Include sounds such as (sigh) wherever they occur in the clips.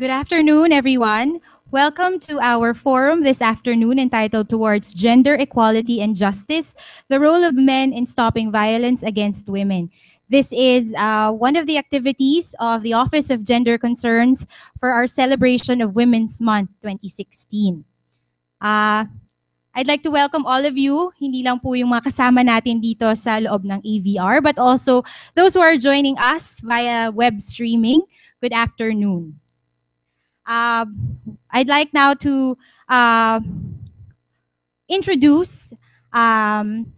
Good afternoon, everyone. Welcome to our forum this afternoon entitled Towards Gender Equality and Justice, the role of men in stopping violence against women. This is uh, one of the activities of the Office of Gender Concerns for our celebration of Women's Month 2016. Uh, I'd like to welcome all of you, hindi lang po yung mga kasama natin dito sa loob ng AVR, but also those who are joining us via web streaming. Good afternoon. uh, I'd like now to uh, introduce um,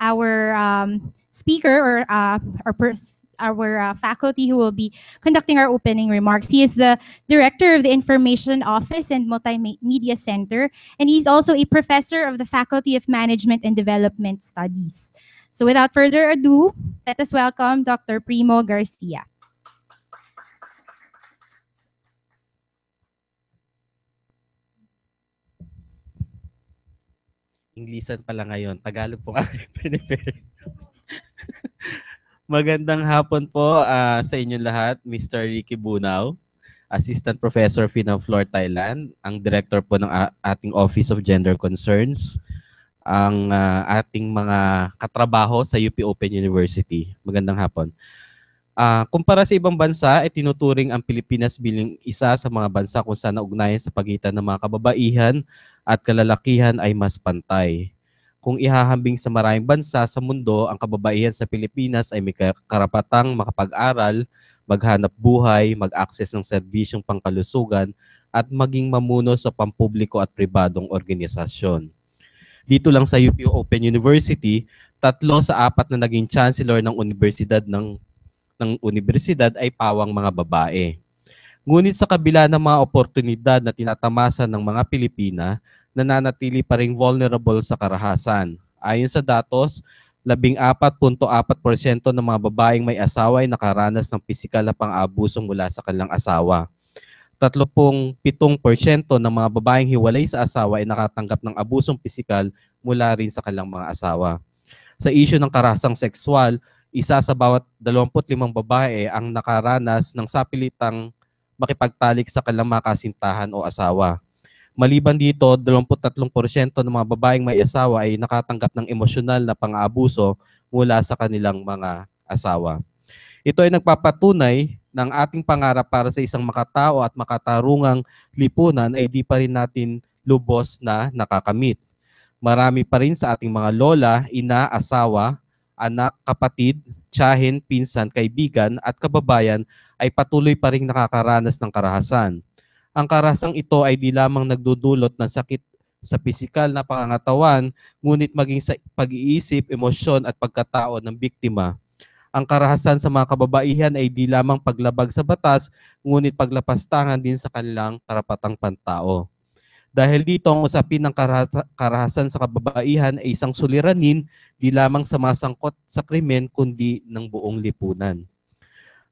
our um, speaker or uh, our, our uh, faculty who will be conducting our opening remarks. He is the director of the Information Office and Multimedia Center, and he's also a professor of the Faculty of Management and Development Studies. So without further ado, let us welcome Dr. Primo Garcia. Inglisan pala ngayon. Tagalog po ang (laughs) prepare. Magandang hapon po uh, sa inyo lahat, Mr. Ricky Bunaw, Assistant Professor Fina Floor Thailand, ang Director po ng ah, ating Office of Gender Concerns, ang uh, ating mga katrabaho sa UP Open University. Magandang hapon. Uh, kumpara sa ibang bansa, ay eh, tinuturing ang Pilipinas bilang isa sa mga bansa kung saan ugnayan sa pagitan ng mga kababaihan at kalalakihan ay mas pantay. Kung ihahambing sa maraming bansa sa mundo, ang kababaihan sa Pilipinas ay may karapatang makapag-aral, maghanap buhay, mag-access ng serbisyong pangkalusugan, at maging mamuno sa pampubliko at pribadong organisasyon. Dito lang sa UP Open University, tatlo sa apat na naging chancellor ng Universidad ng ng universidad ay pawang mga babae. Ngunit sa kabila ng mga oportunidad na tinatamasa ng mga Pilipina, nananatili pa rin vulnerable sa karahasan. Ayon sa datos, 14.4% ng mga babaeng may asawa ay nakaranas ng pisikal na pang-abuso mula sa kanilang asawa. 37% ng mga babaeng hiwalay sa asawa ay nakatanggap ng abusong pisikal mula rin sa kanilang mga asawa. Sa isyo ng karasang sekswal, isa sa bawat 25 babae ang nakaranas ng sapilitang makipagtalik sa kalamakasintahan o asawa. Maliban dito, 23% ng mga babaeng may asawa ay nakatanggap ng emosyonal na pang-aabuso mula sa kanilang mga asawa. Ito ay nagpapatunay ng ating pangarap para sa isang makatao at makatarungang lipunan ay di pa rin natin lubos na nakakamit. Marami pa rin sa ating mga lola, ina, asawa, anak, kapatid, tiyahin, pinsan, kaibigan at kababayan ay patuloy pa rin nakakaranas ng karahasan. Ang karahasang ito ay di lamang nagdudulot ng sakit sa pisikal na pangangatawan, ngunit maging sa pag-iisip, emosyon at pagkatao ng biktima. Ang karahasan sa mga kababaihan ay di lamang paglabag sa batas, ngunit paglapastangan din sa kanilang karapatang pantao. Dahil dito ang usapin ng karahasan sa kababaihan ay isang suliranin di lamang sa masangkot sa krimen kundi ng buong lipunan.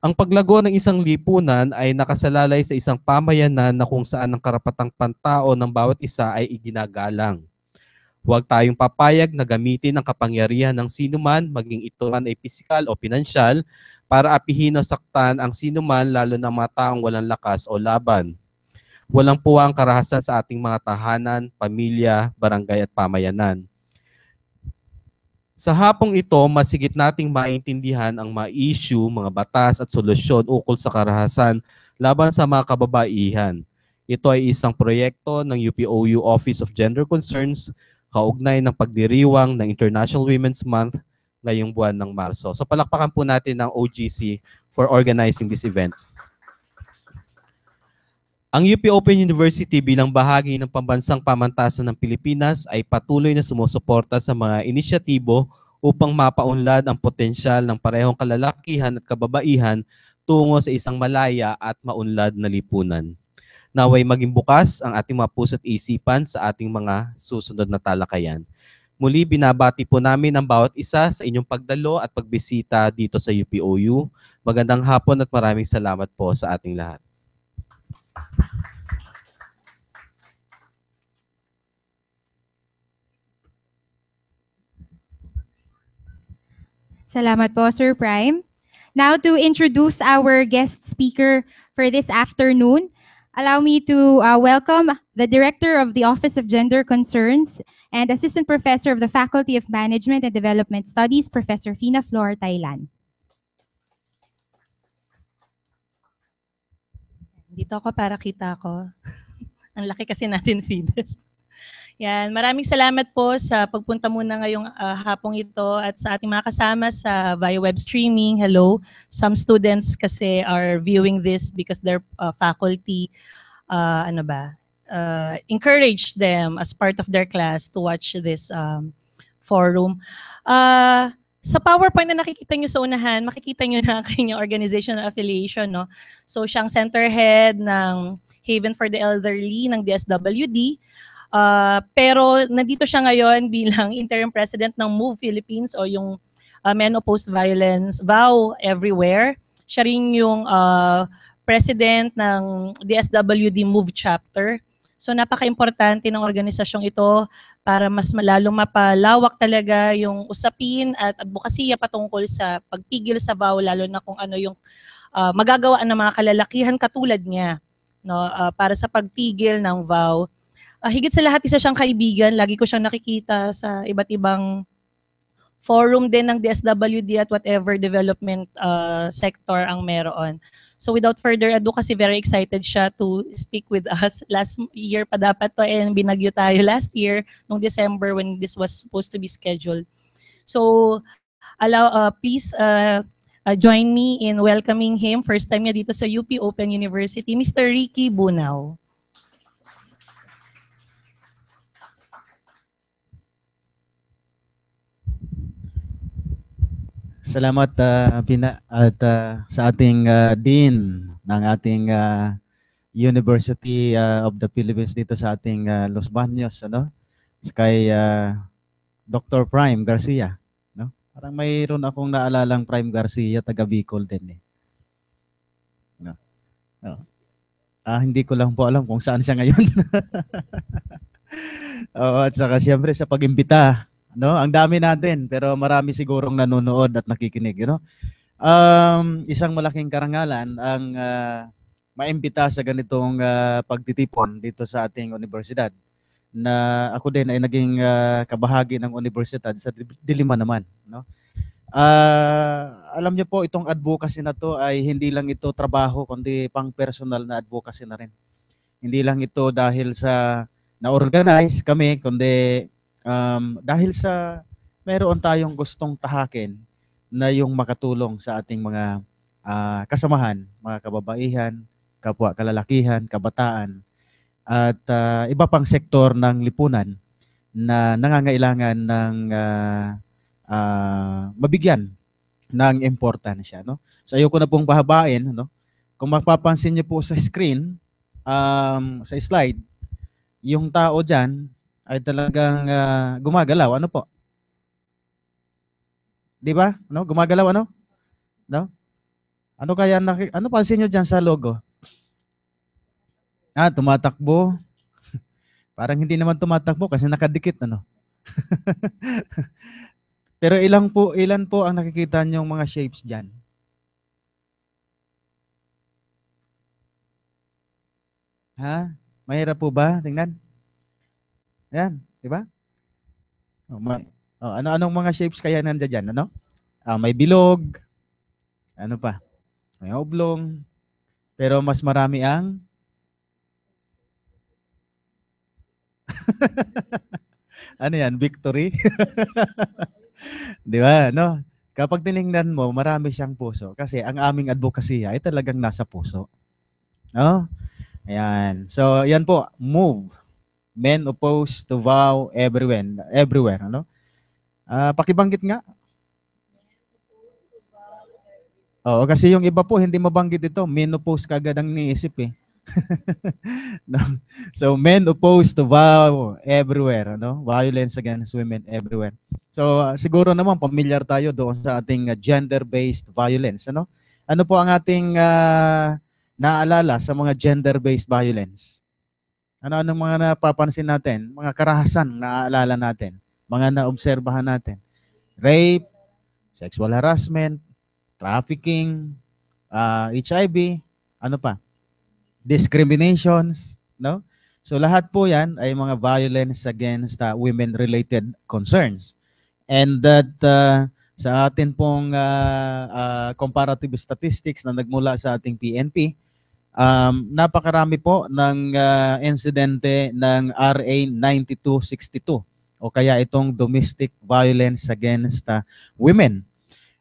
Ang paglago ng isang lipunan ay nakasalalay sa isang pamayanan na kung saan ang karapatang pantao ng bawat isa ay iginagalang. Huwag tayong papayag na gamitin ang kapangyarihan ng sinuman, maging ito man ay pisikal o pinansyal, para apihin o saktan ang sinuman lalo ng mga taong walang lakas o laban walang puwang karahasan sa ating mga tahanan, pamilya, barangay at pamayanan. Sa hapong ito, masigit nating maintindihan ang mga issue, mga batas at solusyon ukol sa karahasan laban sa mga kababaihan. Ito ay isang proyekto ng UPOU Office of Gender Concerns kaugnay ng pagdiriwang ng International Women's Month ngayong buwan ng Marso. So palakpakan po natin ang OGC for organizing this event. Ang UP Open University bilang bahagi ng pambansang pamantasan ng Pilipinas ay patuloy na sumusuporta sa mga inisyatibo upang mapaunlad ang potensyal ng parehong kalalakihan at kababaihan tungo sa isang malaya at maunlad na lipunan. Naway maging bukas ang ating mga puso at isipan sa ating mga susunod na talakayan. Muli binabati po namin ang bawat isa sa inyong pagdalo at pagbisita dito sa UPOU. Magandang hapon at maraming salamat po sa ating lahat. Salamat po, Sir Prime. Now to introduce our guest speaker for this afternoon, allow me to uh, welcome the Director of the Office of Gender Concerns and Assistant Professor of the Faculty of Management and Development Studies, Professor Fina Flor Thailand. Dito ako para kita ko. (laughs) Ang laki kasi natin, (laughs) Fides. Yan, maraming salamat po sa pagpunta muna ngayong uh, hapong ito at sa ating mga kasama sa via web streaming. Hello. Some students kasi are viewing this because their uh, faculty uh, ano ba? Uh, encourage them as part of their class to watch this um, forum. Uh, sa PowerPoint na nakikita nyo sa unahan, makikita nyo na kanyang organizational affiliation. No? So siyang center head ng Haven for the Elderly ng DSWD. Uh, ah, pero nandito siya ngayon bilang (laughs) interim president ng Move Philippines o yung uh, Men Opposed Violence Vow Everywhere. Siya rin yung uh, president ng DSWD Move Chapter. So napaka-importante ng organisasyong ito para mas malalong mapalawak talaga yung usapin at advokasya patungkol sa pagpigil sa baw lalo na kung ano yung uh, ah, magagawa ng mga kalalakihan katulad niya no uh, para sa pagtigil ng vow. Uh, ah, higit sa lahat isa siyang kaibigan, lagi ko siyang nakikita sa iba't ibang forum din ng DSWD at whatever development uh, sector ang meron. So without further ado, kasi very excited siya to speak with us. Last year pa dapat to and eh, binagyo tayo last year nung December when this was supposed to be scheduled. So allow, uh, please uh, uh, join me in welcoming him. First time niya dito sa UP Open University, Mr. Ricky Bunao. Salamat uh, ah, Pina, at uh, sa ating uh, dean ng ating uh, University uh, of the Philippines dito sa ating uh, Los Baños ano kay uh, Dr. Prime Garcia no parang mayroon akong naalalang Prime Garcia taga Bicol din eh no, no. Ah, hindi ko lang po alam kung saan siya ngayon (laughs) Oo, at saka siyempre sa pagimbita No, ang dami natin pero marami sigurong nanonood at nakikinig, you know. Um, isang malaking karangalan ang uh, maimbita sa ganitong uh, pagtitipon dito sa ating universidad na ako din ay naging uh, kabahagi ng universidad sa Dilima naman, no. Uh, alam niyo po itong advocacy na to ay hindi lang ito trabaho kundi pang-personal na advocacy na rin. Hindi lang ito dahil sa na-organize kami kundi um, dahil sa meron tayong gustong tahakin na yung makatulong sa ating mga uh, kasamahan, mga kababaihan, kapwa kalalakihan, kabataan, at uh, iba pang sektor ng lipunan na nangangailangan ng uh, uh, mabigyan ng importansya. No? So ayoko na pong pahabain. No? Kung mapapansin niyo po sa screen, um, sa slide, yung tao dyan, ay talagang uh, gumagalaw. Ano po? 'Di ba? No, gumagalaw ano? No? Ano kaya naki- ano pansin niyo diyan sa logo? Ah, tumatakbo. (laughs) Parang hindi naman tumatakbo kasi nakadikit ano. (laughs) Pero ilang po ilan po ang nakikita niyo mga shapes diyan? Ha? Mahirap po ba? Tingnan. Ayan, di ba? Oh, ma- oh, ano-anong mga shapes kaya nandiyan diyan, ano? Ah, may bilog, ano pa? May oblong, pero mas marami ang (laughs) ano yan, victory? (laughs) Di ba? No? Kapag tiningnan mo, marami siyang puso. Kasi ang aming advocacy ay talagang nasa puso. No? Ayan. So, yan po. Move men opposed to vow everywhere. everywhere ano? Uh, pakibanggit nga. oh kasi yung iba po, hindi mabanggit ito. Men opposed kagad ang niisip eh. (laughs) no? So men opposed to vow everywhere, ano? Violence against women everywhere. So uh, siguro naman familiar tayo doon sa ating uh, gender-based violence, ano? Ano po ang ating uh, naalala sa mga gender-based violence? Ano anong mga napapansin natin? Mga karahasan na aalala natin, mga naobserbahan natin. Rape, sexual harassment, trafficking, uh, ah, HIV, ano pa? Discriminations, no? So lahat po 'yan ay mga violence against uh, ah, women related concerns. And that uh, sa atin pong uh, uh, comparative statistics na nagmula sa ating PNP, Um, napakarami po ng uh, insidente ng RA 9262 o kaya itong domestic violence against uh, women.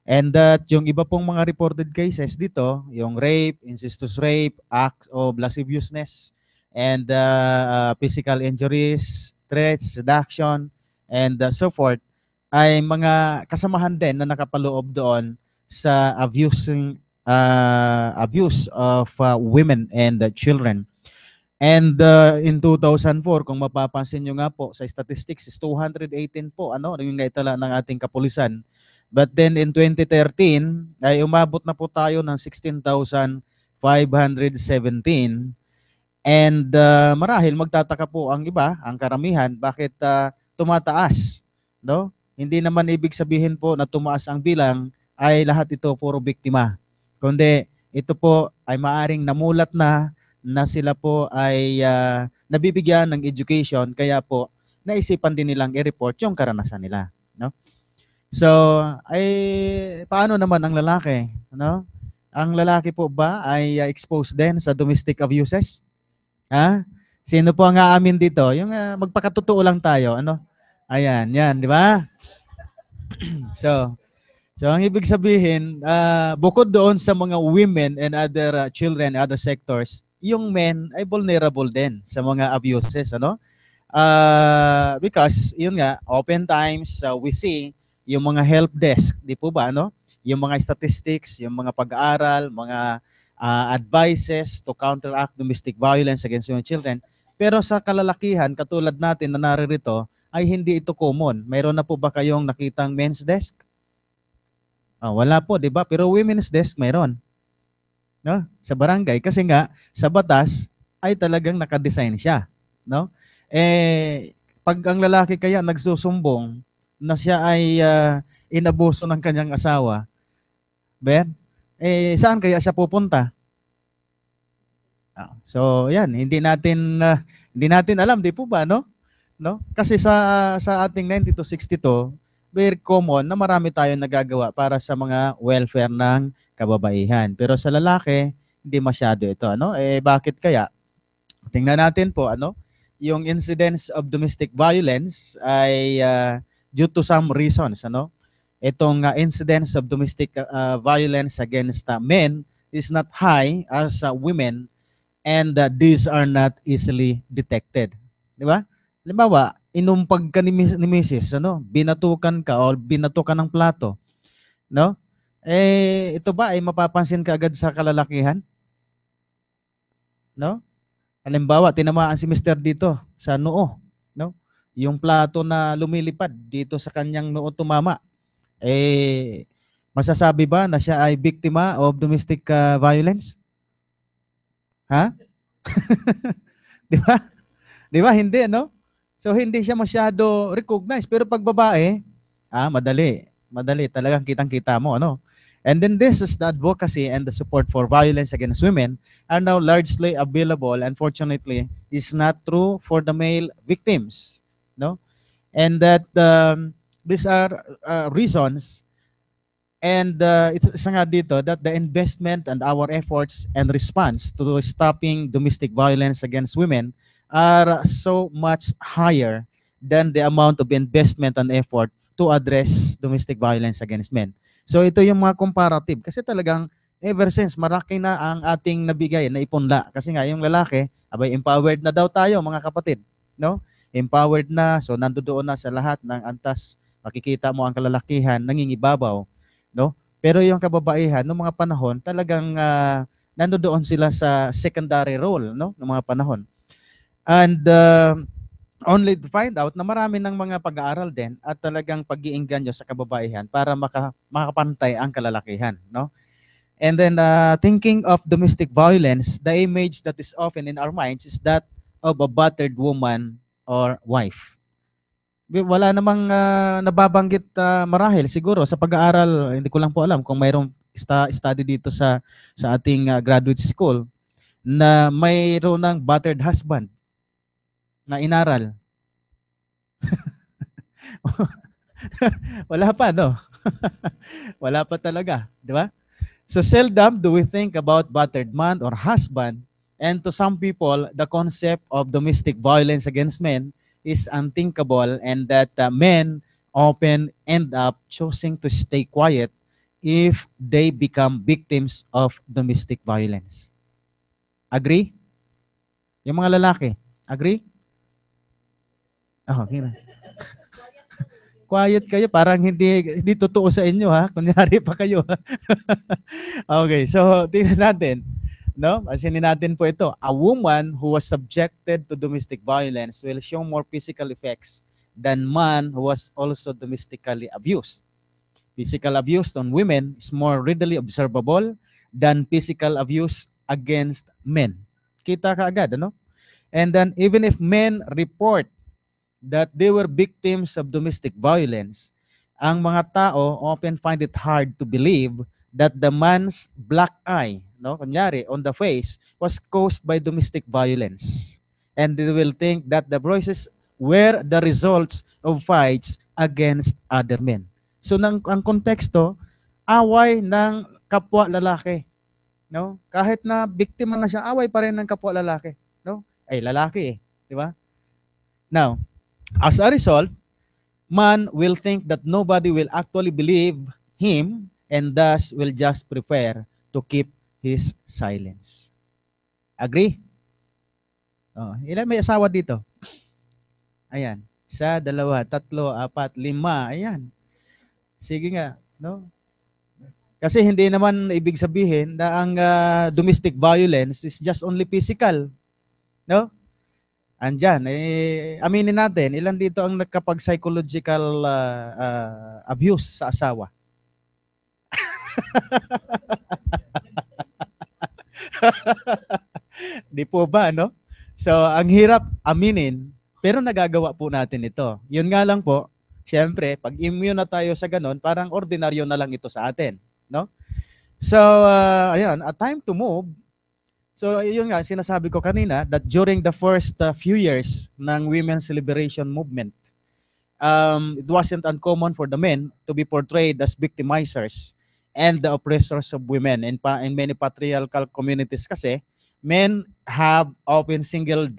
And that uh, yung iba pong mga reported cases dito, yung rape, incestuous rape, acts of lasciviousness, and uh, uh, physical injuries, threats, seduction, and uh, so forth, ay mga kasamahan din na nakapaloob doon sa abusing uh, abuse of uh, women and uh, children. And uh, in 2004, kung mapapansin nyo nga po, sa statistics is 218 po, ano, yung naitala ng ating kapulisan. But then in 2013, ay umabot na po tayo ng 16,517. And uh, marahil magtataka po ang iba, ang karamihan, bakit uh, tumataas, no? Hindi naman ibig sabihin po na tumaas ang bilang ay lahat ito puro biktima kundi ito po ay maaring namulat na na sila po ay uh, nabibigyan ng education kaya po naisipan din nilang i-report yung karanasan nila no so ay paano naman ang lalaki no ang lalaki po ba ay uh, exposed din sa domestic abuses ha sino po ang aamin dito yung uh, magpakatotoo lang tayo ano ayan yan di ba (clears throat) so So ang ibig sabihin, uh, bukod doon sa mga women and other uh, children, other sectors, yung men ay vulnerable din sa mga abuses, ano? Uh, because yun nga, open times uh, we see yung mga help desk, di po ba, ano? Yung mga statistics, yung mga pag-aaral, mga uh, advices to counteract domestic violence against young children. Pero sa kalalakihan, katulad natin na naririto, ay hindi ito common. Mayroon na po ba kayong nakitang men's desk? Oh, wala po, 'di ba? Pero women's desk mayroon. No? Sa barangay kasi nga sa batas ay talagang nakadesign siya, no? Eh pag ang lalaki kaya nagsusumbong na siya ay uh, inabuso ng kanyang asawa, Ben, eh saan kaya siya pupunta? Ah, so, 'yan, hindi natin uh, hindi natin alam, 'di po ba, no? No? Kasi sa sa ating 9262, very common na marami tayong nagagawa para sa mga welfare ng kababaihan. Pero sa lalaki, hindi masyado ito. Ano? Eh, bakit kaya? Tingnan natin po, ano? Yung incidence of domestic violence ay uh, due to some reasons, ano? Itong uh, incidence of domestic uh, violence against uh, men is not high as uh, women and uh, these are not easily detected. Di ba? Halimbawa, inumpag ka ni, ni Mrs., ano? Binatukan ka o binatukan ng plato. No? Eh, ito ba ay eh, mapapansin ka agad sa kalalakihan? No? Halimbawa, tinamaan si Mr. dito sa noo, no? Yung plato na lumilipad dito sa kanyang noo tumama. Eh, masasabi ba na siya ay biktima of domestic uh, violence? Ha? (laughs) Di ba? Di ba? Hindi, no? So hindi siya masyado recognized. Pero pag babae, ah, madali. Madali. Talagang kitang-kita mo. Ano? And then this is the advocacy and the support for violence against women are now largely available. Unfortunately, is not true for the male victims. No? And that um, these are uh, reasons and uh, it's isa nga dito that the investment and our efforts and response to stopping domestic violence against women are so much higher than the amount of investment and effort to address domestic violence against men. So ito yung mga comparative kasi talagang ever since maraki na ang ating nabigay na ipunla kasi nga yung lalaki abay empowered na daw tayo mga kapatid no empowered na so nandoon na sa lahat ng antas makikita mo ang kalalakihan nangingibabaw no pero yung kababaihan noong mga panahon talagang uh, nandoon sila sa secondary role no noong mga panahon And uh, only to find out na marami ng mga pag-aaral din at talagang pag-iingganyo sa kababaihan para maka, makapantay ang kalalakihan, no? And then uh, thinking of domestic violence, the image that is often in our minds is that of a battered woman or wife. Wala namang uh, nababanggit uh, marahil siguro sa pag-aaral, hindi ko lang po alam kung mayroong study dito sa sa ating uh, graduate school na mayroon ng battered husband na inaral? Wala pa, no? Wala pa talaga, di ba? So seldom do we think about battered man or husband and to some people the concept of domestic violence against men is unthinkable and that uh, men often end up choosing to stay quiet if they become victims of domestic violence. Agree? Yung mga lalaki, agree? Oh, ah, kina. Quiet kayo, parang hindi hindi totoo sa inyo ha. Kunyari pa kayo. (laughs) okay, so tingnan natin. No? Asinin natin po ito. A woman who was subjected to domestic violence will show more physical effects than man who was also domestically abused. Physical abuse on women is more readily observable than physical abuse against men. Kita ka agad, ano? And then even if men report that they were victims of domestic violence, ang mga tao often find it hard to believe that the man's black eye, no, kunyari, on the face, was caused by domestic violence. And they will think that the bruises were the results of fights against other men. So nang ang konteksto, away ng kapwa lalaki. No? Kahit na biktima na siya, away pa rin ng kapwa lalaki, no? Ay lalaki eh, di ba? Now, As a result, man will think that nobody will actually believe him and thus will just prefer to keep his silence. Agree? Oh, ilan may asawa dito? Ayan. Isa, dalawa, tatlo, apat, lima. Ayan. Sige nga. No? Kasi hindi naman ibig sabihin na ang uh, domestic violence is just only physical. No? andyan. Eh, aminin natin, ilan dito ang nagkapag-psychological uh, uh, abuse sa asawa? (laughs) Di po ba, no? So, ang hirap aminin, pero nagagawa po natin ito. Yun nga lang po, syempre, pag immune na tayo sa ganun, parang ordinaryo na lang ito sa atin, no? So, uh, ah, ayan, a time to move So yun nga, sinasabi ko kanina that during the first uh, few years ng women's liberation movement, um, it wasn't uncommon for the men to be portrayed as victimizers and the oppressors of women. In, pa- in many patriarchal communities kasi, men have often singled,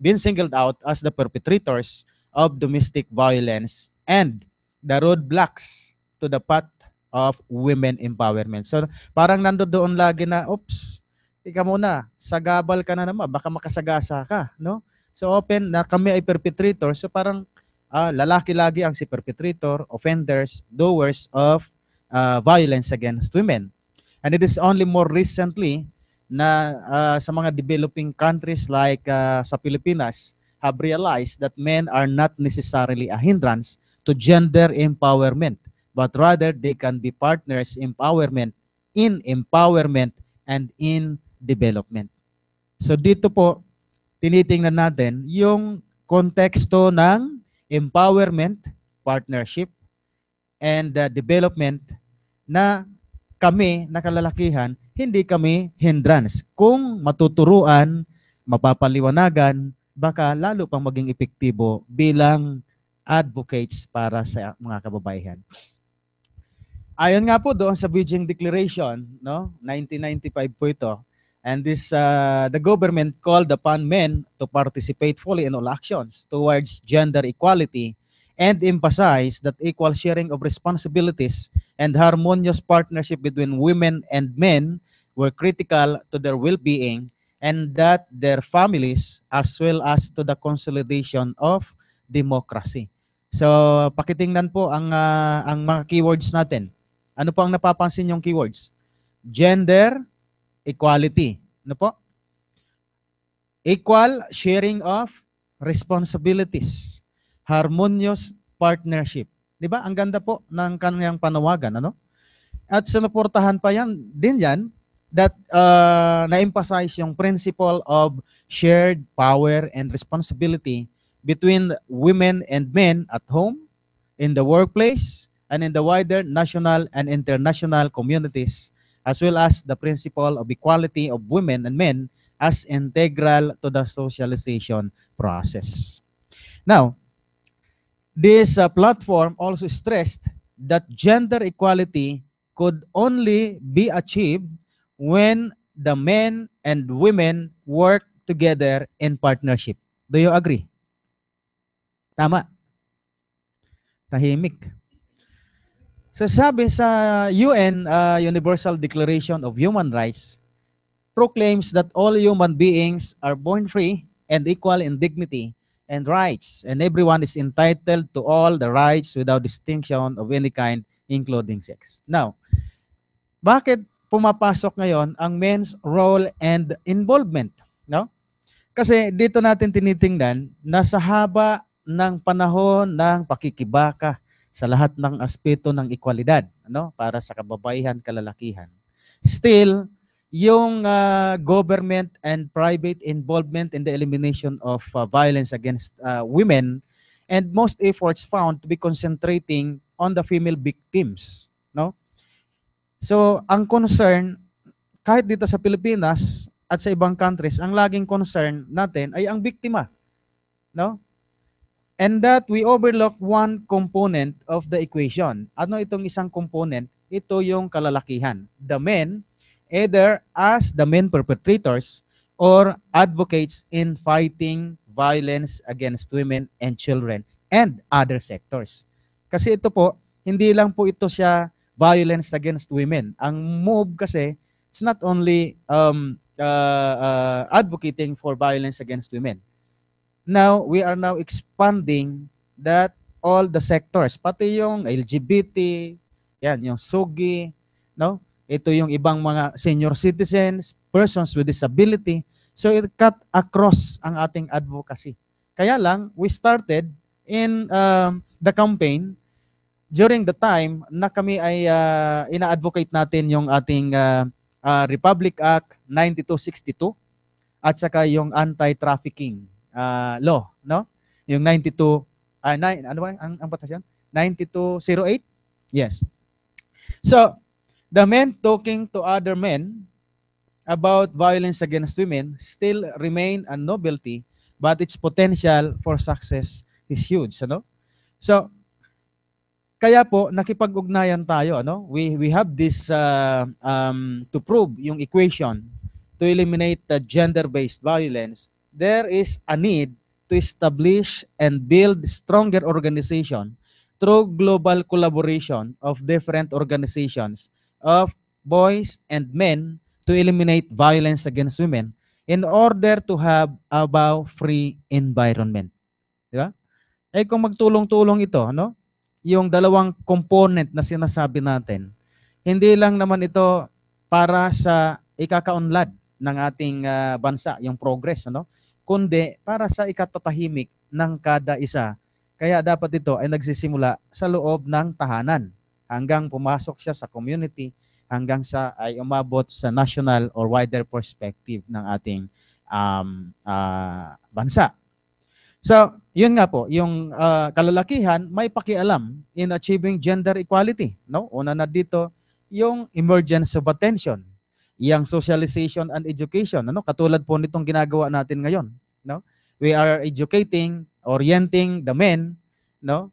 been singled out as the perpetrators of domestic violence and the roadblocks to the path of women empowerment. So parang nando doon lagi na, oops, ikaw muna, sagabal ka na naman, baka makasagasa ka, no? So open na kami ay perpetrator, so parang uh, lalaki lagi ang si perpetrator, offenders, doers of uh, violence against women. And it is only more recently na uh, sa mga developing countries like uh, sa Pilipinas have realized that men are not necessarily a hindrance to gender empowerment, but rather they can be partners empowerment in empowerment and in development. So dito po, tinitingnan natin yung konteksto ng empowerment, partnership, and uh, development na kami, nakalalakihan, hindi kami hindrance. Kung matuturuan, mapapaliwanagan, baka lalo pang maging epektibo bilang advocates para sa mga kababaihan. Ayon nga po doon sa Beijing Declaration, no? 1995 po ito. And this, uh, the government called upon men to participate fully in all actions towards gender equality and emphasized that equal sharing of responsibilities and harmonious partnership between women and men were critical to their well-being and that their families as well as to the consolidation of democracy. So pakitingnan po ang uh, ang mga keywords natin. Ano po ang napapansin yung keywords? Gender, equality. Ano po? Equal sharing of responsibilities. Harmonious partnership. Di ba? Ang ganda po ng kanyang panawagan. Ano? At sinuportahan pa yan, din yan, that uh, na-emphasize yung principle of shared power and responsibility between women and men at home, in the workplace, and in the wider national and international communities as well as the principle of equality of women and men as integral to the socialization process. Now, this uh, platform also stressed that gender equality could only be achieved when the men and women work together in partnership. Do you agree? Tama. Tahimik. So sabi sa UN, uh, Universal Declaration of Human Rights, proclaims that all human beings are born free and equal in dignity and rights, and everyone is entitled to all the rights without distinction of any kind, including sex. Now, bakit pumapasok ngayon ang men's role and involvement? No? Kasi dito natin tinitingnan na sa haba ng panahon ng pakikibaka sa lahat ng aspeto ng ekwalidad no para sa kababaihan kalalakihan still yung uh, government and private involvement in the elimination of uh, violence against uh, women and most efforts found to be concentrating on the female victims no so ang concern kahit dito sa Pilipinas at sa ibang countries ang laging concern natin ay ang biktima no and that we overlook one component of the equation. Ano itong isang component? Ito yung kalalakihan. The men, either as the men perpetrators or advocates in fighting violence against women and children and other sectors. Kasi ito po, hindi lang po ito siya violence against women. Ang MOVE kasi, it's not only um, uh, uh, advocating for violence against women now we are now expanding that all the sectors, pati yung LGBT, yan yung sugi no? Ito yung ibang mga senior citizens, persons with disability. So it cut across ang ating advocacy. Kaya lang we started in um, the campaign during the time na kami ay uh, ina-advocate natin yung ating uh, uh, Republic Act 9262 at saka yung anti-trafficking uh, law, no? Yung 92 ah uh, 9 ano ba ang ang batas yan? 9208? Yes. So, the men talking to other men about violence against women still remain a novelty but its potential for success is huge, ano? So, kaya po nakipag-ugnayan tayo, ano? We we have this uh, um, to prove yung equation to eliminate the gender-based violence there is a need to establish and build stronger organization through global collaboration of different organizations of boys and men to eliminate violence against women in order to have about free environment. Di ba? Eh kung magtulong-tulong ito, ano? Yung dalawang component na sinasabi natin, hindi lang naman ito para sa ikakaunlad ng ating uh, bansa, yung progress, ano? kundi para sa ikatatahimik ng kada isa. Kaya dapat ito ay nagsisimula sa loob ng tahanan hanggang pumasok siya sa community, hanggang sa ay umabot sa national or wider perspective ng ating um, uh, bansa. So, yun nga po, yung uh, kalalakihan may pakialam in achieving gender equality. No? Una na dito, yung emergence of attention yung socialization and education, ano? Katulad po nitong ginagawa natin ngayon, no? We are educating, orienting the men, no?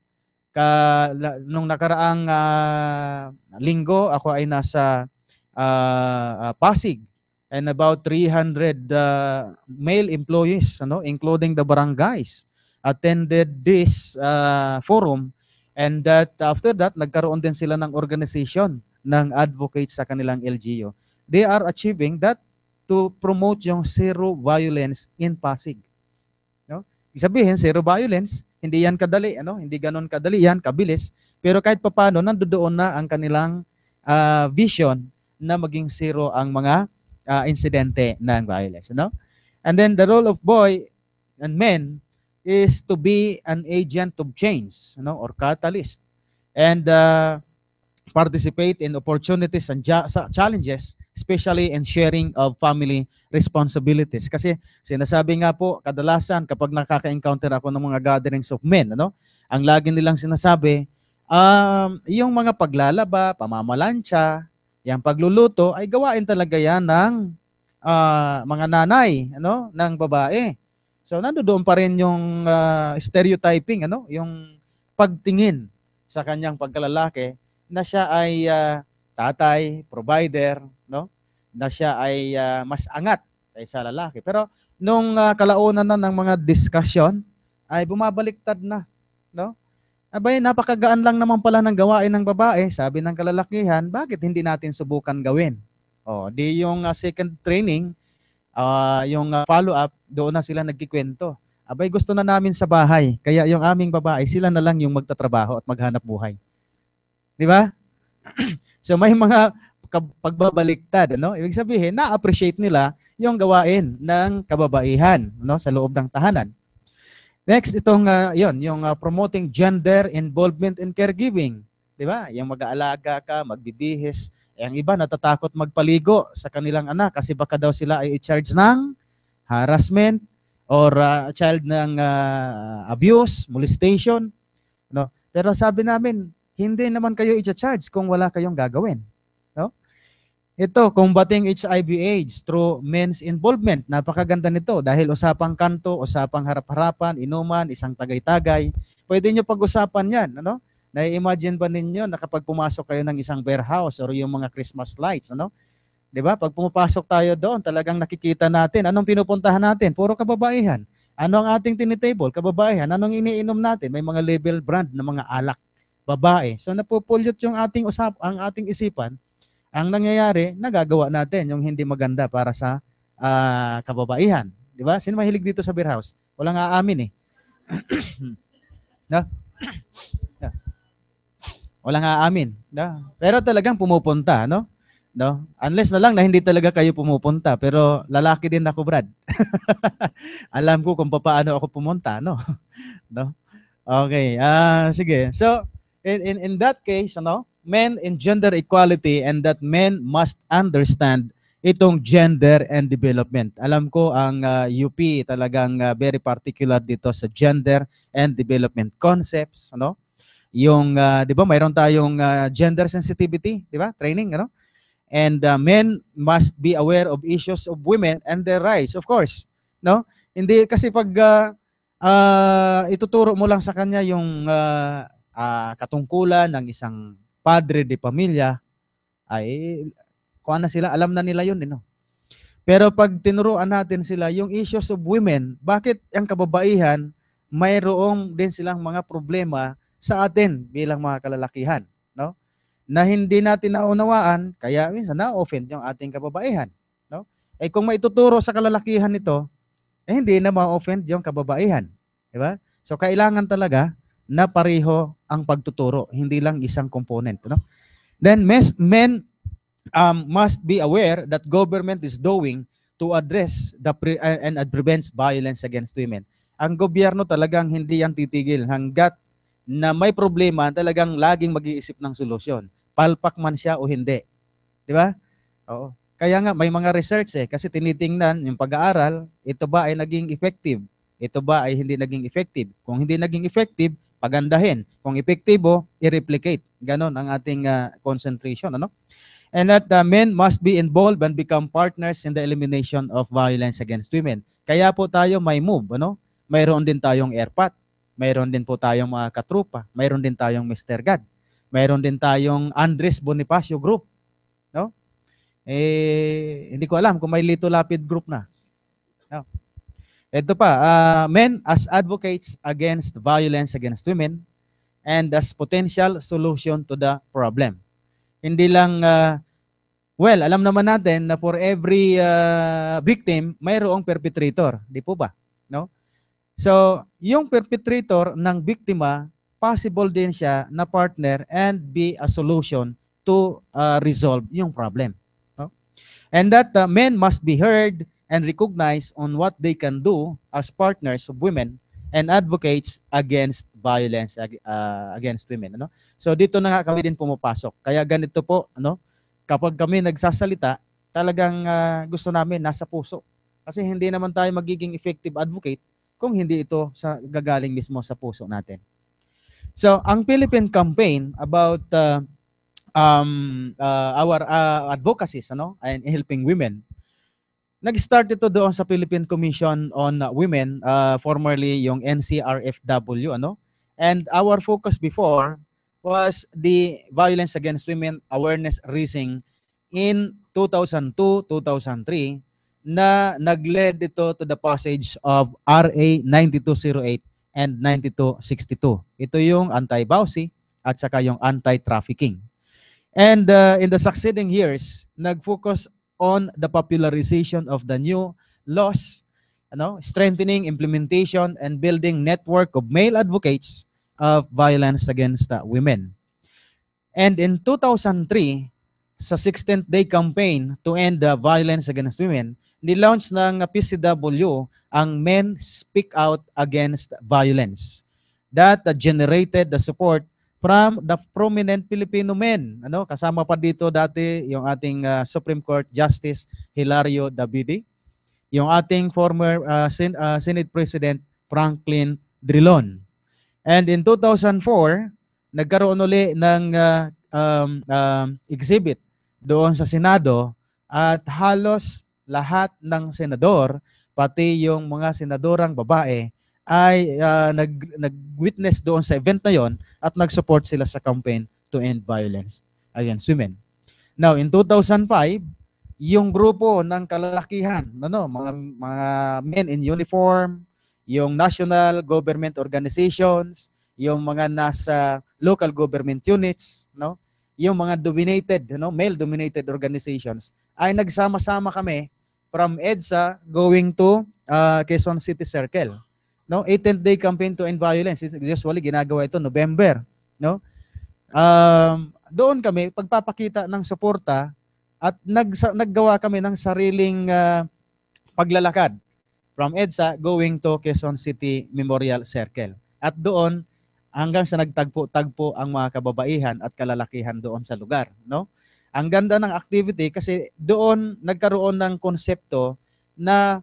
Ka, nung nakaraang uh, linggo, ako ay nasa uh, uh, Pasig and about 300 uh, male employees, ano, including the barangays, attended this uh, forum and that after that nagkaroon din sila ng organization ng advocates sa kanilang LGU they are achieving that to promote yung zero violence in Pasig. No? Isabihin, zero violence, hindi yan kadali, ano? hindi ganon kadali yan, kabilis. Pero kahit papano, nandoon na ang kanilang uh, vision na maging zero ang mga uh, insidente ng violence. No? And then the role of boy and men is to be an agent of change no? or catalyst. And uh, participate in opportunities and challenges, especially in sharing of family responsibilities. Kasi sinasabi nga po, kadalasan kapag nakaka-encounter ako ng mga gatherings of men, ano, ang lagi nilang sinasabi, um, yung mga paglalaba, pamamalansya, yung pagluluto, ay gawain talaga yan ng uh, mga nanay, ano, ng babae. So, nandoon pa rin yung uh, stereotyping, ano, yung pagtingin sa kanyang pagkalalaki na siya ay uh, tatay, provider, no? Na siya ay uh, mas angat kaysa lalaki. Pero nung uh, ah, kalaunan na ng mga discussion ay bumabaliktad na, no? Abay, napakagaan lang naman pala ng gawain ng babae, sabi ng kalalakihan, bakit hindi natin subukan gawin? Oh, di yung uh, second training, uh, yung uh, follow-up, doon na sila nagkikwento. Abay, gusto na namin sa bahay, kaya yung aming babae, sila na lang yung magtatrabaho at maghanap buhay. Di ba? (clears throat) so may mga pagbabaliktad, no? Ibig sabihin, na-appreciate nila yung gawain ng kababaihan, no, sa loob ng tahanan. Next, itong uh, ah, 'yon, yung uh, promoting gender involvement in caregiving, 'di ba? Yung mag-aalaga ka, magbibihis, eh, ang iba natatakot magpaligo sa kanilang anak kasi baka daw sila ay i-charge ng harassment or uh, child ng uh, abuse, molestation, no? Pero sabi namin, hindi naman kayo i-charge kung wala kayong gagawin. No? Ito, combating HIV AIDS through men's involvement. Napakaganda nito dahil usapang kanto, usapang harap-harapan, inuman, isang tagay-tagay. Pwede nyo pag-usapan yan. Ano? Na-imagine ba ninyo na kapag pumasok kayo ng isang warehouse or yung mga Christmas lights, ano? 'Di ba? Pag pumapasok tayo doon, talagang nakikita natin anong pinupuntahan natin, puro kababaihan. Ano ang ating tinitable? Kababaihan. Anong iniinom natin? May mga label brand na mga alak babae. So napupulyot yung ating usap, ang ating isipan. Ang nangyayari, nagagawa natin yung hindi maganda para sa uh, kababaihan. Di ba? Sino mahilig dito sa beer house? Walang aamin eh. (clears throat) no? no? (clears throat) Walang aamin. No? Pero talagang pumupunta, no? No? Unless na lang na hindi talaga kayo pumupunta, pero lalaki din ako, Brad. (laughs) Alam ko kung paano ako pumunta, no? (laughs) no? Okay, ah uh, sige. So, in, in, in that case, ano, men in gender equality and that men must understand itong gender and development. Alam ko ang uh, ah, UP talagang uh, very particular dito sa gender and development concepts, ano? Yung uh, 'di ba mayroon tayong uh, gender sensitivity, 'di ba? Training, ano? And uh, men must be aware of issues of women and their rights, of course, no? Hindi kasi pag uh, uh, ituturo mo lang sa kanya yung uh, uh, katungkulan ng isang padre de pamilya ay kuha ano na sila, alam na nila yun. din. Eh, no? Pero pag tinuruan natin sila yung issues of women, bakit ang kababaihan mayroong din silang mga problema sa atin bilang mga kalalakihan, no? Na hindi natin naunawaan, kaya minsan na-offend yung ating kababaihan, no? Eh kung maituturo sa kalalakihan ito, eh hindi na ma-offend yung kababaihan, di ba? So kailangan talaga na pareho ang pagtuturo, hindi lang isang component. No? Then men um, must be aware that government is doing to address the pre- uh, and prevents violence against women. Ang gobyerno talagang hindi yan titigil hanggat na may problema, talagang laging mag-iisip ng solusyon. Palpak man siya o hindi. Di ba? Oo. Kaya nga, may mga research eh. Kasi tinitingnan yung pag-aaral, ito ba ay naging effective? Ito ba ay hindi naging effective? Kung hindi naging effective, pagandahin. Kung epektibo, i-replicate. Ganon ang ating uh, concentration. Ano? And that the ah, men must be involved and become partners in the elimination of violence against women. Kaya po tayo may move. Ano? Mayroon din tayong airpat. Mayroon din po tayong mga katrupa. Mayroon din tayong Mr. God. Mayroon din tayong Andres Bonifacio Group. No? Eh, hindi ko alam kung may Lito Lapid Group na. No? Ito pa, uh, men as advocates against violence against women and as potential solution to the problem. Hindi lang, uh, well, alam naman natin na for every uh, victim, mayroong perpetrator. Di po ba? No? So, yung perpetrator ng biktima, possible din siya na partner and be a solution to uh, resolve yung problem. No? And that uh, men must be heard, and recognize on what they can do as partners of women and advocates against violence uh, against women ano so dito na nga kami din pumapasok kaya ganito po ano kapag kami nagsasalita talagang uh, gusto namin nasa puso kasi hindi naman tayo magiging effective advocate kung hindi ito sa gagaling mismo sa puso natin so ang Philippine campaign about uh, um, uh, our uh, advocacies ano and helping women Nag-start ito doon sa Philippine Commission on Women, uh, formerly yung NCRFW, ano? And our focus before was the Violence Against Women Awareness Raising in 2002-2003 na nag-led ito to the passage of RA 9208 and 9262. Ito yung anti-bawsi at saka yung anti-trafficking. And uh, in the succeeding years, nag-focus on the popularization of the new laws, ano, strengthening implementation and building network of male advocates of violence against uh, women. And in 2003, sa 16th day campaign to end the violence against women, nilaunch ng PCW ang Men Speak Out Against Violence that generated the support from the prominent Filipino men. Ano, kasama pa dito dati yung ating uh, Supreme Court Justice Hilario Davide, yung ating former uh, Sen- uh, Senate President Franklin Drilon. And in 2004, nagkaroon uli ng uh, um, um, exhibit doon sa Senado at halos lahat ng senador, pati yung mga senadorang babae, ay uh, nag, nag-witness doon sa event na yon at nag-support sila sa campaign to end violence against women. Now, in 2005, yung grupo ng kalalakihan, ano, mga, mga men in uniform, yung national government organizations, yung mga nasa local government units, no? yung mga dominated, no? male-dominated organizations, ay nagsama-sama kami from EDSA going to uh, Quezon City Circle no? 8th Day Campaign to End Violence. It's usually ginagawa ito November, no? Um, doon kami pagpapakita ng suporta at nag, naggawa kami ng sariling uh, paglalakad from EDSA going to Quezon City Memorial Circle. At doon hanggang sa nagtagpo-tagpo ang mga kababaihan at kalalakihan doon sa lugar, no? Ang ganda ng activity kasi doon nagkaroon ng konsepto na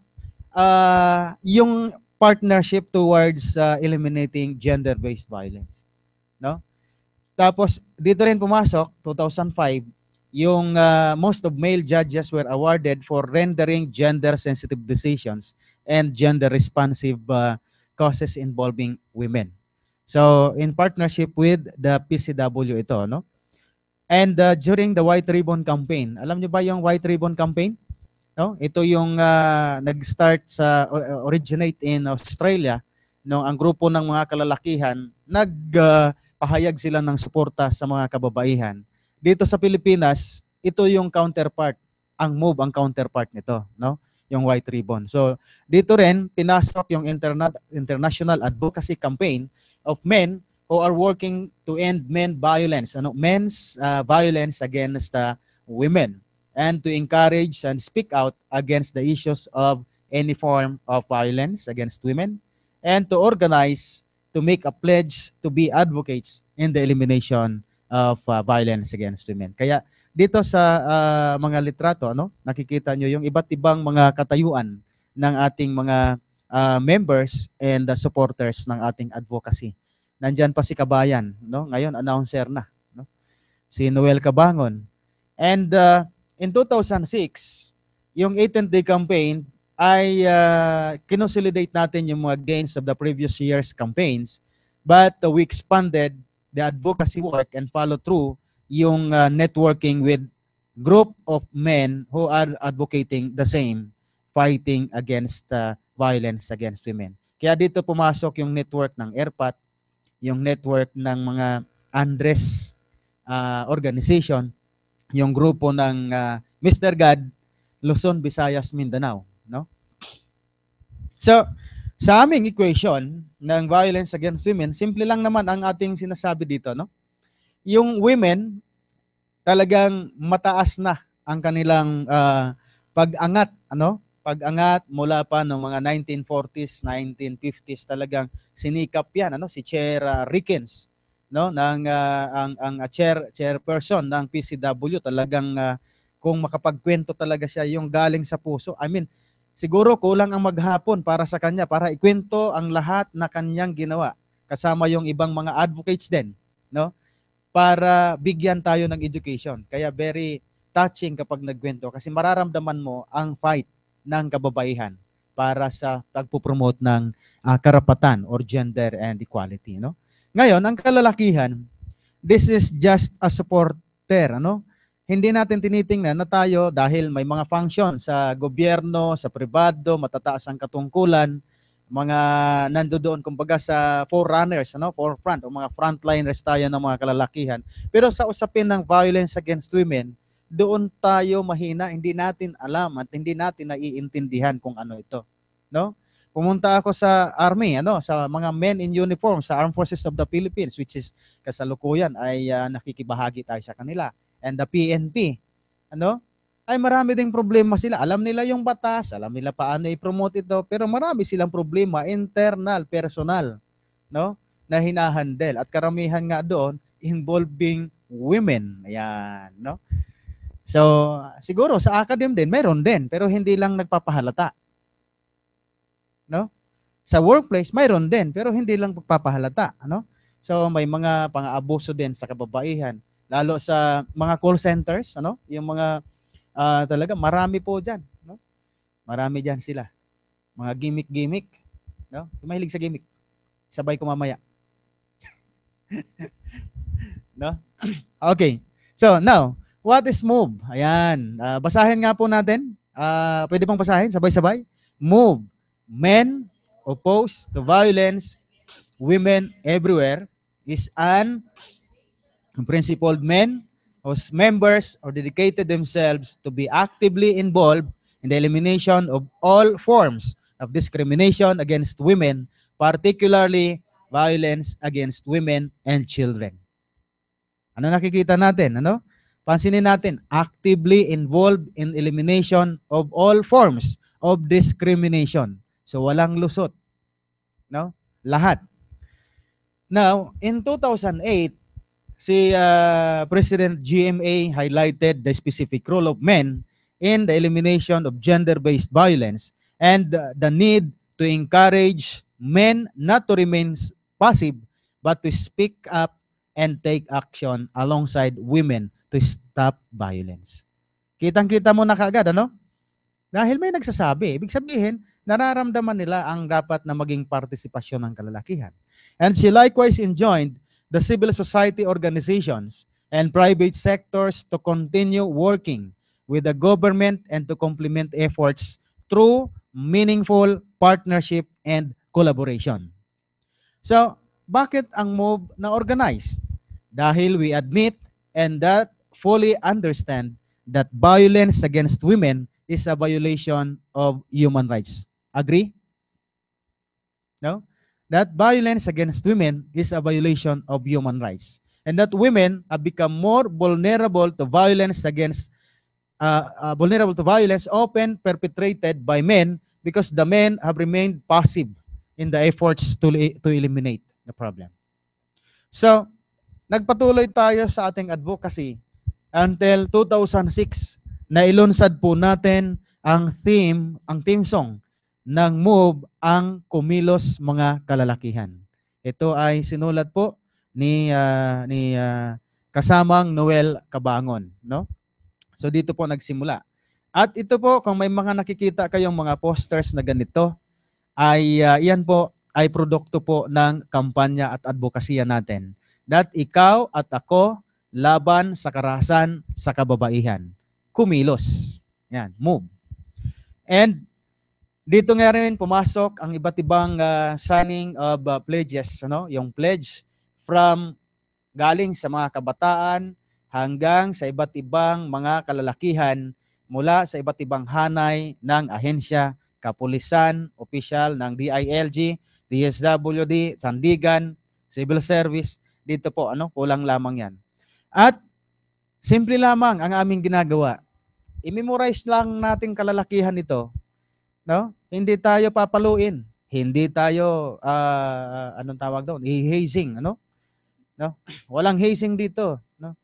uh, yung partnership towards uh, eliminating gender-based violence. No? Tapos dito rin pumasok 2005 yung uh, most of male judges were awarded for rendering gender sensitive decisions and gender responsive uh, causes involving women. So in partnership with the PCW ito no. And uh, during the White Ribbon campaign, alam niyo ba yung White Ribbon campaign? no ito yung uh, nag-start sa uh, originate in Australia no ang grupo ng mga kalalakihan nagpahayag ah, uh, sila ng suporta sa mga kababaihan dito sa Pilipinas ito yung counterpart ang move ang counterpart nito no yung white ribbon so dito rin pinasok yung interna- international advocacy campaign of men who are working to end men violence ano men's uh, violence against uh, women and to encourage and speak out against the issues of any form of violence against women, and to organize to make a pledge to be advocates in the elimination of uh, violence against women. Kaya dito sa uh, mga litrato, ano, nakikita nyo yung iba't ibang mga katayuan ng ating mga uh, members and the supporters ng ating advocacy. Nandiyan pa si Kabayan, no? Ngayon announcer na, no? Si Noel Kabangon. And uh, in 2006, yung 8 th day campaign ay uh, ah, kinonsolidate natin yung mga gains of the previous year's campaigns but uh, we expanded the advocacy work and follow through yung uh, networking with group of men who are advocating the same fighting against uh, violence against women. Kaya dito pumasok yung network ng ERPAT, yung network ng mga Andres uh, organization yung grupo ng uh, ah, Mr. God, Luzon, Visayas, Mindanao. No? So, sa aming equation ng violence against women, simple lang naman ang ating sinasabi dito. No? Yung women, talagang mataas na ang kanilang uh, pag-angat, ano? Pag-angat mula pa noong mga 1940s, 1950s talagang sinikap 'yan, ano? Si Chera Rickens no ng uh, ang ang uh, chair chairperson ng PCW talagang uh, kung makapagkwento talaga siya yung galing sa puso. I mean, siguro kulang ang maghapon para sa kanya para ikwento ang lahat na kanyang ginawa kasama yung ibang mga advocates din, no? Para bigyan tayo ng education. Kaya very touching kapag nagkwento kasi mararamdaman mo ang fight ng kababaihan para sa pagpo-promote ng uh, karapatan or gender and equality, no? Ngayon, ang kalalakihan, this is just a supporter, ano? Hindi natin tinitingnan na tayo dahil may mga function sa gobyerno, sa pribado, matataas ang katungkulan, mga nandoon kumbaga sa forerunners, ano, forefront o mga frontliners tayo ng mga kalalakihan. Pero sa usapin ng violence against women, doon tayo mahina, hindi natin alam at hindi natin naiintindihan kung ano ito, no? pumunta ako sa army, ano, sa mga men in uniform sa Armed Forces of the Philippines which is kasalukuyan ay uh, nakikibahagi tayo sa kanila and the PNP, ano? Ay marami ding problema sila. Alam nila yung batas, alam nila paano i-promote ito, pero marami silang problema internal, personal, no? Na hinahandle at karamihan nga doon involving women. Ayan, no? So, siguro sa academ din, mayroon din, pero hindi lang nagpapahalata no? Sa workplace mayroon din pero hindi lang pagpapahalata, ano? So may mga pang-aabuso din sa kababaihan, lalo sa mga call centers, ano? Yung mga uh, talaga marami po diyan, no? Marami diyan sila. Mga gimmick-gimmick, no? Mahilig sa gimmick. Sabay ko mamaya. (laughs) no? (clears throat) Okay. So now, what is move? Ayan. Uh, basahin nga po natin. Uh, pwede pang basahin sabay-sabay. Move men opposed to violence, women everywhere, is an principled men whose members or dedicated themselves to be actively involved in the elimination of all forms of discrimination against women, particularly violence against women and children. Ano nakikita natin? Ano? Pansinin natin, actively involved in elimination of all forms of discrimination. So walang lusot. No? Lahat. Now, in 2008, si uh, President GMA highlighted the specific role of men in the elimination of gender-based violence and uh, the need to encourage men not to remain passive but to speak up and take action alongside women to stop violence. Kitang-kita mo na kaagad, ano? Dahil may nagsasabi. Ibig sabihin, nararamdaman nila ang dapat na maging partisipasyon ng kalalakihan. And she likewise enjoined the civil society organizations and private sectors to continue working with the government and to complement efforts through meaningful partnership and collaboration. So, bakit ang MOVE na organized? Dahil we admit and that fully understand that violence against women is a violation of human rights. Agree? No? That violence against women is a violation of human rights. And that women have become more vulnerable to violence against, uh, uh, vulnerable to violence often perpetrated by men because the men have remained passive in the efforts to, to eliminate the problem. So, nagpatuloy tayo sa ating advocacy until 2006 na ilunsad po natin ang theme, ang theme song ng move ang kumilos mga kalalakihan. Ito ay sinulat po ni uh, ni uh, kasamang Noel Kabangon, no? So dito po nagsimula. At ito po kung may mga nakikita kayong mga posters na ganito ay uh, ah, yan po ay produkto po ng kampanya at advokasya natin. That ikaw at ako laban sa karahasan sa kababaihan. Kumilos. Yan, move. And dito nga rin pumasok ang iba't ibang uh, signing of uh, pledges, ano? Yung pledge from galing sa mga kabataan hanggang sa iba't ibang mga kalalakihan mula sa iba't ibang hanay ng ahensya, kapulisan, opisyal ng DILG, DSWD, Sandigan, Civil Service. Dito po, ano, kulang lamang yan. At simple lamang ang aming ginagawa. I-memorize lang natin kalalakihan ito No? Hindi tayo papaluin. Hindi tayo uh, anong tawag doon? I-hazing, ano? No? Walang hazing dito, no?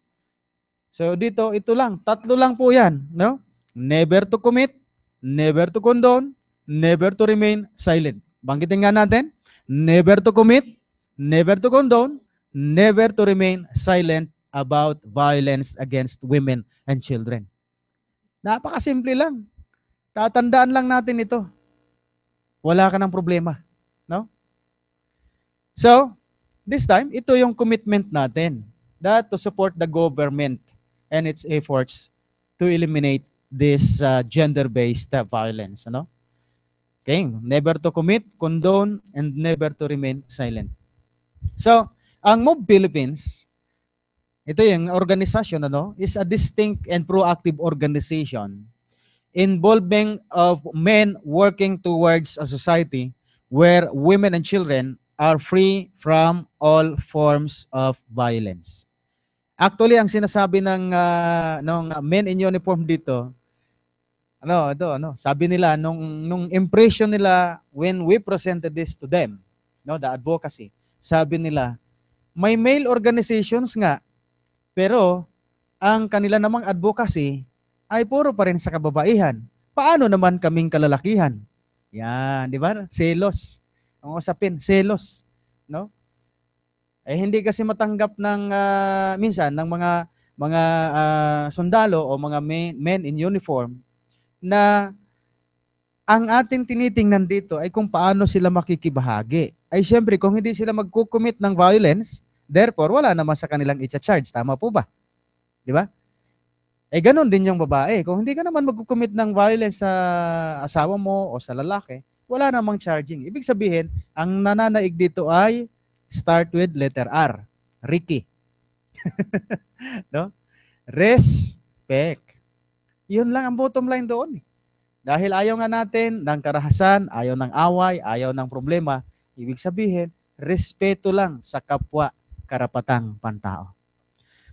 So dito ito lang, tatlo lang po 'yan, no? Never to commit, never to condone, never to remain silent. Banggitin nga natin, never to commit, never to condone, never to remain silent about violence against women and children. Napakasimple lang. Tatandaan lang natin ito. Wala ka ng problema. No? So, this time, ito yung commitment natin that to support the government and its efforts to eliminate this uh, gender-based uh, violence. No? Okay, never to commit, condone, and never to remain silent. So, ang Move Philippines, ito yung organization, ano, is a distinct and proactive organization involving of men working towards a society where women and children are free from all forms of violence. Actually, ang sinasabi ng uh, ah, ng men in uniform dito, ano, ito, ano, sabi nila nung nung impression nila when we presented this to them, no, the advocacy. Sabi nila, may male organizations nga, pero ang kanila namang advocacy ay puro pa rin sa kababaihan. Paano naman kaming kalalakihan? Yan, di ba? Selos. Ang usapin, selos. No? Eh hindi kasi matanggap ng uh, minsan ng mga mga uh, sundalo o mga men, men in uniform na ang ating tinitingnan dito ay kung paano sila makikibahagi. Ay siyempre, kung hindi sila magkukumit ng violence, therefore, wala naman sa kanilang i-charge. Tama po ba? Di ba? Eh ganun din yung babae. Kung hindi ka naman mag-commit ng violence sa asawa mo o sa lalaki, wala namang charging. Ibig sabihin, ang nananaig dito ay start with letter R. Ricky. (laughs) no? Respect. Yun lang ang bottom line doon. Dahil ayaw nga natin ng karahasan, ayaw ng away, ayaw ng problema. Ibig sabihin, respeto lang sa kapwa karapatang pantao.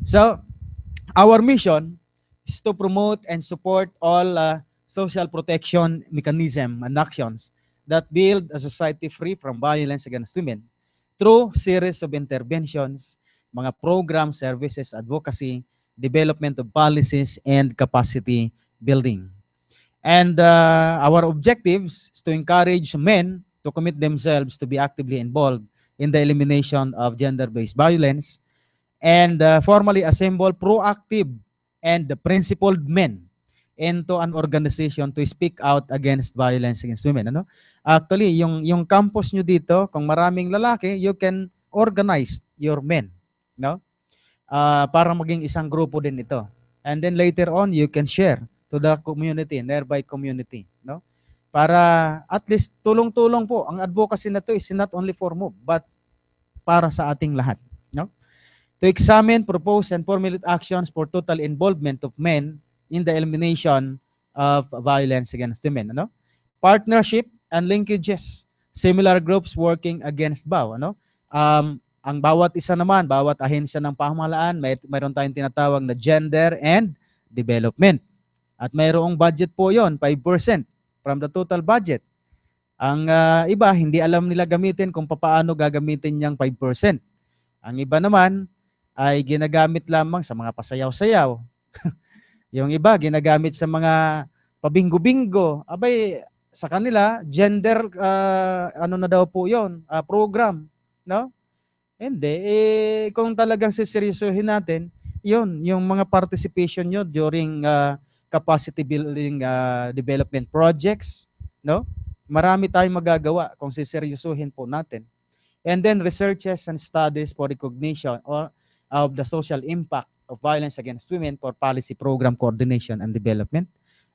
So, our mission is to promote and support all uh, social protection mechanism and actions that build a society free from violence against women through series of interventions, mga program, services, advocacy, development of policies, and capacity building. And uh, our objectives is to encourage men to commit themselves to be actively involved in the elimination of gender-based violence and uh, formally assemble proactive and the principled men into an organization to speak out against violence against women. Ano? Actually, yung, yung campus nyo dito, kung maraming lalaki, you can organize your men. No? Uh, para maging isang grupo din ito. And then later on, you can share to the community, nearby community. No? Para at least tulong-tulong po. Ang advocacy na to is not only for mo but para sa ating lahat to examine, propose, and formulate actions for total involvement of men in the elimination of violence against women. Ano? Partnership and linkages. Similar groups working against BAW. Ano? Um, ang bawat isa naman, bawat ahensya ng pamahalaan, may, mayroon tayong tinatawag na gender and development. At mayroong budget po yon 5% from the total budget. Ang uh, iba, hindi alam nila gamitin kung paano gagamitin niyang 5%. Ang iba naman, ay ginagamit lamang sa mga pasayaw-sayaw. (laughs) yung iba ginagamit sa mga pabingo-bingo. Abay, sa kanila, gender, uh, ano na daw po yon uh, ah, program. No? Hindi. Eh, kung talagang siseryosuhin natin, yon yung mga participation nyo during uh, capacity building uh, development projects. No? Marami tayong magagawa kung siseryosuhin po natin. And then researches and studies for recognition or of the social impact of violence against women for policy program coordination and development.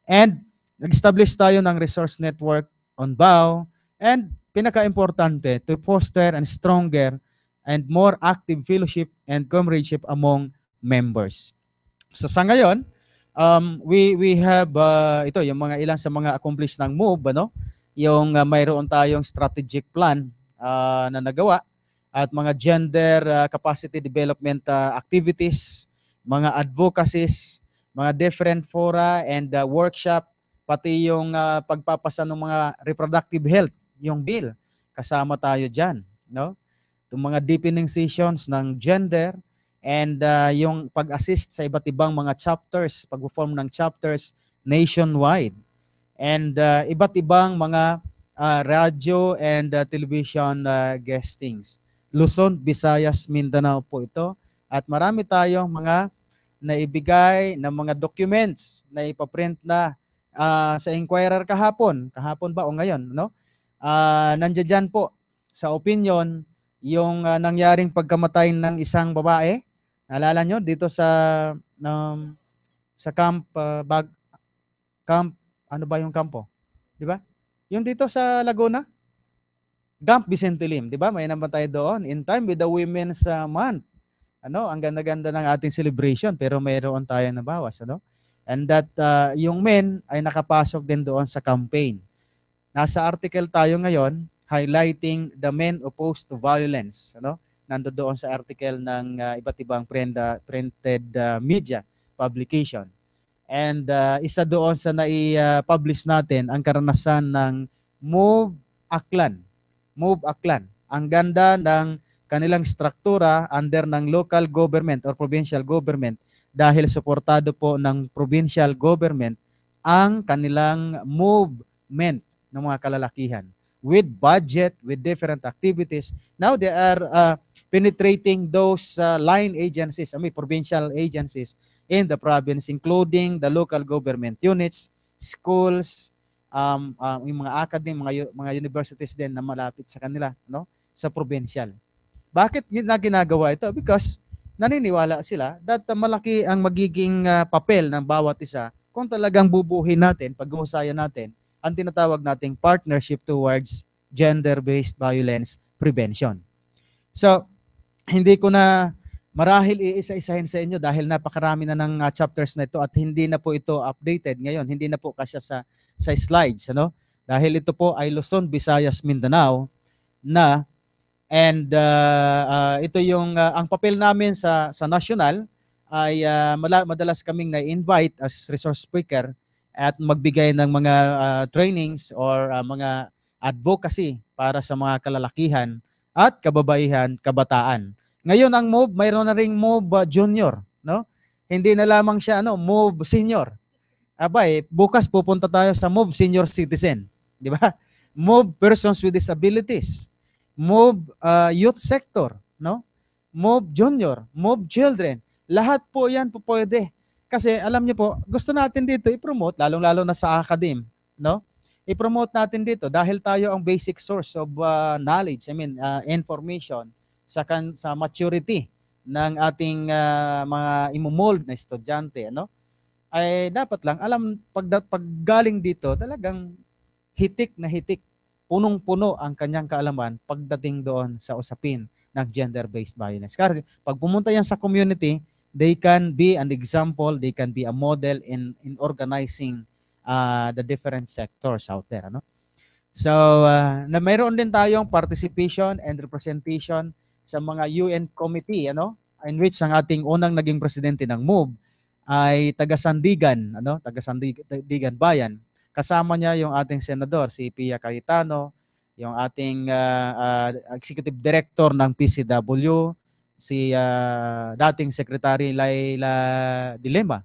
And nag-establish tayo ng resource network on BAO and pinaka-importante to foster and stronger and more active fellowship and comradeship among members. So sa ngayon, um, we we have uh, ito yung mga ilang sa mga accomplished ng move ano, yung uh, mayroon tayong strategic plan uh, na nagawa at mga gender uh, capacity development uh, activities, mga advocacies, mga different fora and uh, workshop, pati yung uh, pagpapasa ng mga reproductive health, yung bill, kasama tayo dyan. No? Itong mga deepening sessions ng gender and uh, yung pag-assist sa iba't ibang mga chapters, pag-form ng chapters nationwide. And uh, iba't ibang mga uh, radio and uh, television uh, guestings. Luzon, Visayas, Mindanao po ito. At marami tayong mga naibigay na mga documents na ipaprint na uh, sa Inquirer kahapon. Kahapon ba o ngayon? No? Uh, nandiyan dyan po sa opinion yung uh, nangyaring pagkamatay ng isang babae. Alala nyo, dito sa um, sa camp, uh, bag, camp, ano ba yung kampo? Di ba? Yung dito sa Laguna, Gump Vicente Lim, di ba? May naman tayo doon. In time with the Women's uh, Month. Ano, ang ganda-ganda ng ating celebration pero mayroon tayo na bawas, ano? And that uh, yung men ay nakapasok din doon sa campaign. Nasa article tayo ngayon highlighting the men opposed to violence, ano? Nando doon sa article ng uh, iba't ibang prenda, printed uh, media publication. And uh, isa doon sa nai-publish uh, natin ang karanasan ng Move Aklan Move Aklan. Ang ganda ng kanilang struktura under ng local government or provincial government dahil suportado po ng provincial government ang kanilang movement ng mga kalalakihan with budget, with different activities. Now they are uh, penetrating those uh, line agencies, I mean provincial agencies in the province, including the local government units, schools, um, um, yung mga academy, mga, mga universities din na malapit sa kanila, no? sa provincial. Bakit na ginagawa ito? Because naniniwala sila that malaki ang magiging uh, papel ng bawat isa kung talagang bubuhin natin, pag-uusayan natin, ang tinatawag nating partnership towards gender-based violence prevention. So, hindi ko na Marahil iisa-isahin sa inyo dahil napakarami na ng uh, chapters na ito at hindi na po ito updated ngayon. Hindi na po kasya sa, sa slides. Ano? Dahil ito po ay Luzon, Visayas, Mindanao na and uh, uh, ito yung uh, ang papel namin sa sa national ay uh, madalas kaming na-invite as resource speaker at magbigay ng mga uh, trainings or uh, mga advocacy para sa mga kalalakihan at kababaihan, kabataan. Ngayon ang move, mayroon na ring move uh, junior, no? Hindi na lamang siya ano, move senior. Abay, bukas pupunta tayo sa move senior citizen, di ba? Move persons with disabilities, Move uh, youth sector, no? Move junior, move children. Lahat po 'yan po pwede. Kasi alam niyo po, gusto natin dito i-promote lalong-lalo na sa academe, no? I-promote natin dito dahil tayo ang basic source of uh, knowledge, I mean, uh, information sa kan, sa maturity ng ating uh, mga imumold na estudyante ano ay dapat lang alam pag paggaling dito talagang hitik na hitik punong-puno ang kanyang kaalaman pagdating doon sa usapin ng gender-based violence. Kasi pag pumunta yan sa community, they can be an example, they can be a model in in organizing uh, the different sectors out there, ano? So, uh, na mayroon din tayong participation and representation sa mga UN committee, ano, in which ang ating unang naging presidente ng MOVE ay taga Sandigan, ano, taga Sandigan Bayan. Kasama niya yung ating senador, si Pia Cayetano, yung ating uh, uh, executive director ng PCW, si uh, dating secretary Laila Dilema,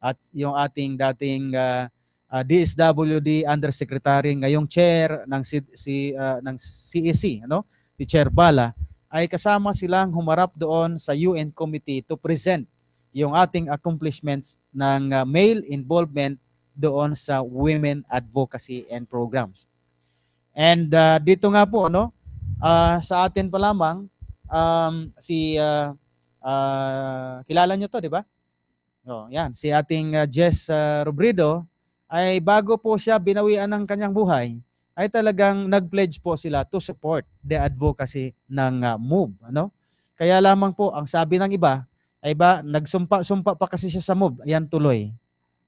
at yung ating dating uh, uh, DSWD undersecretary ngayong chair ng si, si uh, ng CEC e ano si Chair Bala ay kasama silang humarap doon sa UN Committee to present yung ating accomplishments ng uh, male involvement doon sa women advocacy and programs. And uh, dito nga po ano, uh, sa atin pa lamang um, si uh, uh, kilala niyo to, di ba? Oh, yan si ating uh, Jess uh, Robredo ay bago po siya binawian ng kanyang buhay ay talagang nag-pledge po sila to support the advocacy ng uh, MOVE. Ano? Kaya lamang po, ang sabi ng iba, ay ba, nagsumpa-sumpa pa kasi siya sa MOVE, ayan tuloy.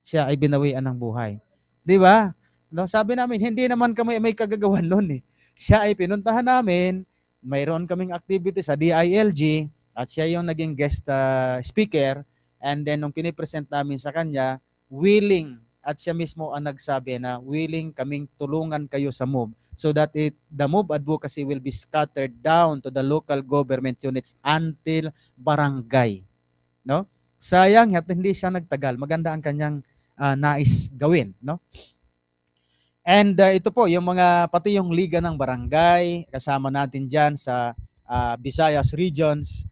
Siya ay binawian ng buhay. Di ba? No, sabi namin, hindi naman kami may kagagawan noon eh. Siya ay pinuntahan namin, mayroon kaming activity sa DILG at siya yung naging guest uh, speaker and then nung pinipresent namin sa kanya, willing at siya mismo ang nagsabi na willing kaming tulungan kayo sa move so that it, the move advocacy will be scattered down to the local government units until barangay. No? Sayang hindi siya nagtagal. Maganda ang kanyang uh, nais gawin. No? And uh, ito po, yung mga, pati yung Liga ng Barangay, kasama natin dyan sa uh, Visayas Regions.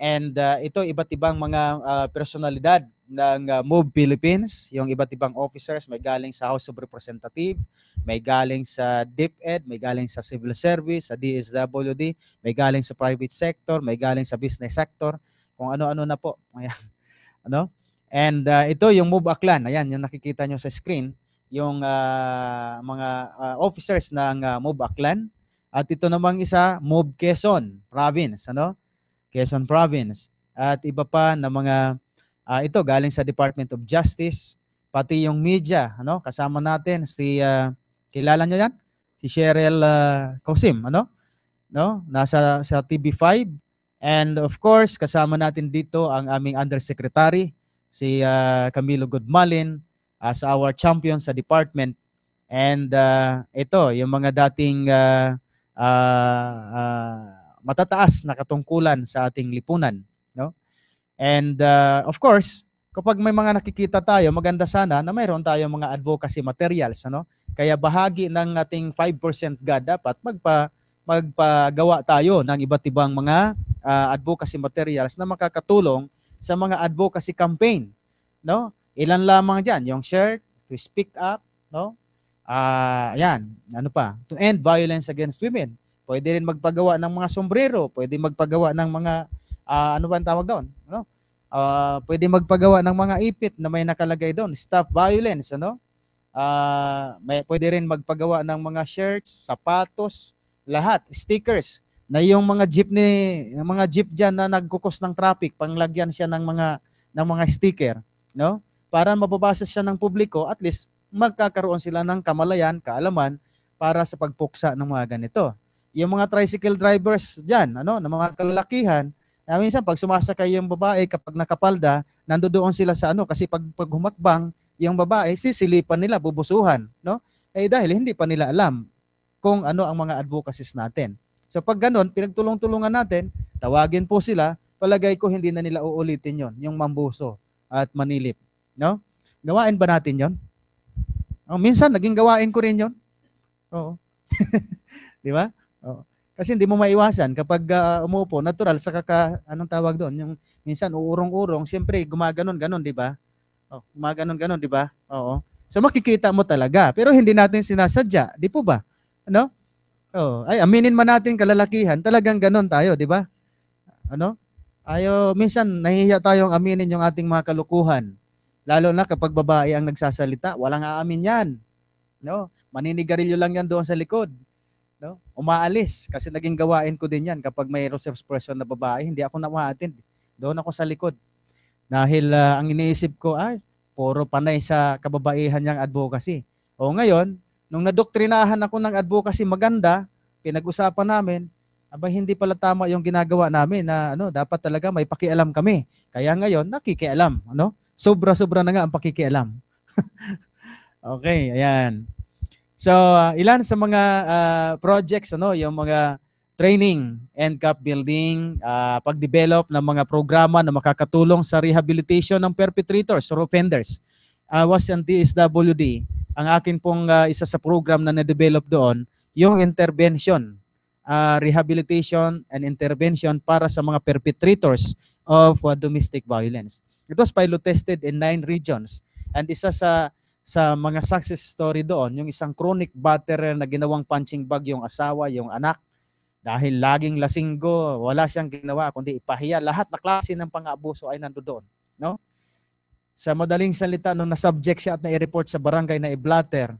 And uh, ito, iba't ibang mga uh, personalidad ng uh, Move Philippines, yung iba't ibang officers, may galing sa House of Representative, may galing sa DepEd, may galing sa Civil Service, sa DSWD, may galing sa private sector, may galing sa business sector, kung ano-ano na po. (laughs) Ayan. ano? And uh, ito yung Move Aklan, ayan yung nakikita nyo sa screen, yung uh, mga uh, officers ng uh, Move Aklan. At ito namang isa, Move Quezon Province, ano? Quezon Province. At iba pa na mga Uh, ito galing sa Department of Justice, pati yung media, ano? Kasama natin si uh, kilala niyo yan? Si Cheryl uh, ah, Cosim, ano? No? Nasa sa TV5 and of course kasama natin dito ang aming undersecretary si uh, Camilo Goodmalin as our champion sa department and uh, ito yung mga dating uh, uh, uh, matataas na katungkulan sa ating lipunan And uh, of course, kapag may mga nakikita tayo, maganda sana na mayroon tayong mga advocacy materials. Ano? Kaya bahagi ng ating 5% God dapat magpa, magpagawa tayo ng iba't ibang mga uh, advocacy materials na makakatulong sa mga advocacy campaign. No? Ilan lamang diyan, yung shirt, to speak up, no? uh, ayan, ano pa? To end violence against women. Pwede rin magpagawa ng mga sombrero, pwede magpagawa ng mga uh, ano ba ang tawag doon? Ano? Uh, pwede magpagawa ng mga ipit na may nakalagay doon, stop violence, ano? Uh, may, pwede rin magpagawa ng mga shirts, sapatos, lahat, stickers na yung mga jeepney, yung mga jeep diyan na nagkukos ng traffic, panglagyan siya ng mga ng mga sticker, no? Para mababasa siya ng publiko, at least magkakaroon sila ng kamalayan, kaalaman para sa pagpuksa ng mga ganito. Yung mga tricycle drivers diyan, ano, ng mga kalalakihan, Uh, minsan pag sumasakay yung babae kapag nakapalda, nandoon sila sa ano kasi pag, pag humakbang yung babae, sisilipan nila, bubusuhan, no? Eh dahil hindi pa nila alam kung ano ang mga advocacies natin. So pag ganun, pinagtulong-tulungan natin, tawagin po sila, palagay ko hindi na nila uulitin yon yung mambuso at manilip, no? Gawain ba natin yon? Oh, minsan naging gawain ko rin yon. Oo. (laughs) Di ba? Oo. Kasi hindi mo maiwasan kapag uh, ah, umupo, natural sa kaka anong tawag doon, yung minsan uurong-urong, siyempre gumaganon ganon, 'di ba? Oh, gumaganon ganon, 'di ba? Oo. So makikita mo talaga, pero hindi natin sinasadya, 'di po ba? Ano? Oh, ay aminin man natin kalalakihan, talagang ganon tayo, 'di ba? Ano? Ayo, minsan nahihiya tayong aminin yung ating mga kalukuhan. Lalo na kapag babae ang nagsasalita, walang aamin 'yan. No? Maninigarilyo lang yan doon sa likod. No? Umaalis kasi naging gawain ko din yan kapag may reserve person na babae, hindi ako na ma-attend. Doon ako sa likod. Dahil uh, ang iniisip ko ay puro panay sa kababaihan niyang advocacy. O ngayon, nung nadoktrinahan ako ng advocacy maganda, pinag-usapan namin, aba hindi pala tama yung ginagawa namin na ano, dapat talaga may pakialam kami. Kaya ngayon, nakikialam, ano? Sobra-sobra na nga ang pakikialam. (laughs) okay, ayan. So, uh, ilan sa mga uh, projects, ano, yung mga training, and NCAP building, uh, pag-develop ng mga programa na makakatulong sa rehabilitation ng perpetrators or offenders. Uh, was ang DSWD. Ang akin pong uh, isa sa program na na-develop doon, yung intervention, uh, rehabilitation and intervention para sa mga perpetrators of uh, domestic violence. It was pilot tested in nine regions. And isa sa sa mga success story doon, yung isang chronic batterer na ginawang punching bag yung asawa, yung anak, dahil laging lasinggo, wala siyang ginawa kundi ipahiya. Lahat na klase ng pang-abuso ay nando doon. No? Sa madaling salita, nung nasubject siya at nai-report sa barangay na i-blatter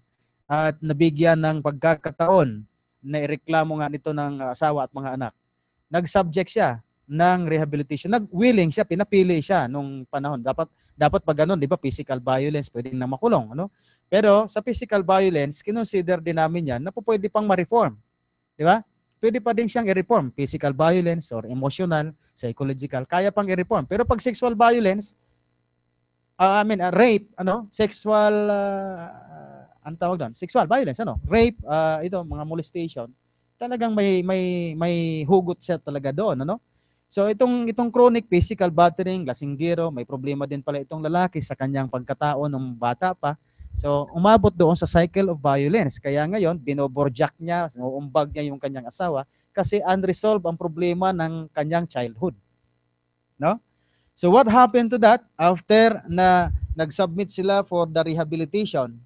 at nabigyan ng pagkakataon na ireklamo nga nito ng asawa at mga anak, nag-subject siya ng rehabilitation. Nag-willing siya, pinapili siya nung panahon. Dapat dapat pag ganun, di ba, physical violence, pwede na makulong. Ano? Pero sa physical violence, kinonsider din namin yan na pwede pang ma-reform. Di ba? Pwede pa din siyang i-reform. Physical violence or emotional, psychological, kaya pang i-reform. Pero pag sexual violence, uh, I mean, uh, rape, ano, sexual, uh, ah, ang tawag doon? Sexual violence, ano? Rape, uh, ito, mga molestation, talagang may, may, may hugot siya talaga doon, ano? So itong itong chronic physical battering, lasinggero, may problema din pala itong lalaki sa kanyang pagkatao ng bata pa. So umabot doon sa cycle of violence. Kaya ngayon, binoborjak niya, uumbag niya yung kanyang asawa kasi unresolved ang problema ng kanyang childhood. No? So what happened to that after na nag-submit sila for the rehabilitation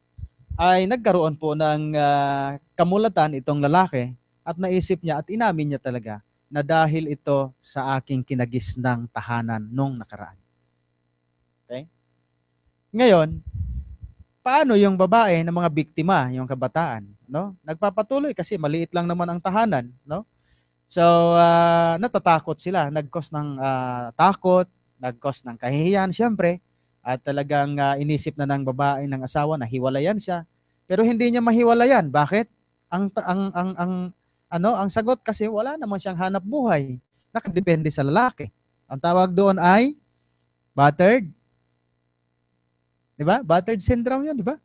ay nagkaroon po ng uh, kamulatan itong lalaki at naisip niya at inamin niya talaga na dahil ito sa aking kinagisnang tahanan nung nakaraan. Okay? Ngayon, paano yung babae ng mga biktima, yung kabataan, no? Nagpapatuloy kasi maliit lang naman ang tahanan, no? So, uh, natatakot sila, nagkos ng uh, takot, nagkos ng kahihiyan, siyempre, at talagang uh, inisip na ng babae ng asawa na hiwalayan siya. Pero hindi niya mahiwalayan. Bakit? Ang ang ang ang ano? Ang sagot kasi wala naman siyang hanap buhay. Nakadepende sa lalaki. Ang tawag doon ay battered. 'Di ba? Battered syndrome 'yun, 'di ba?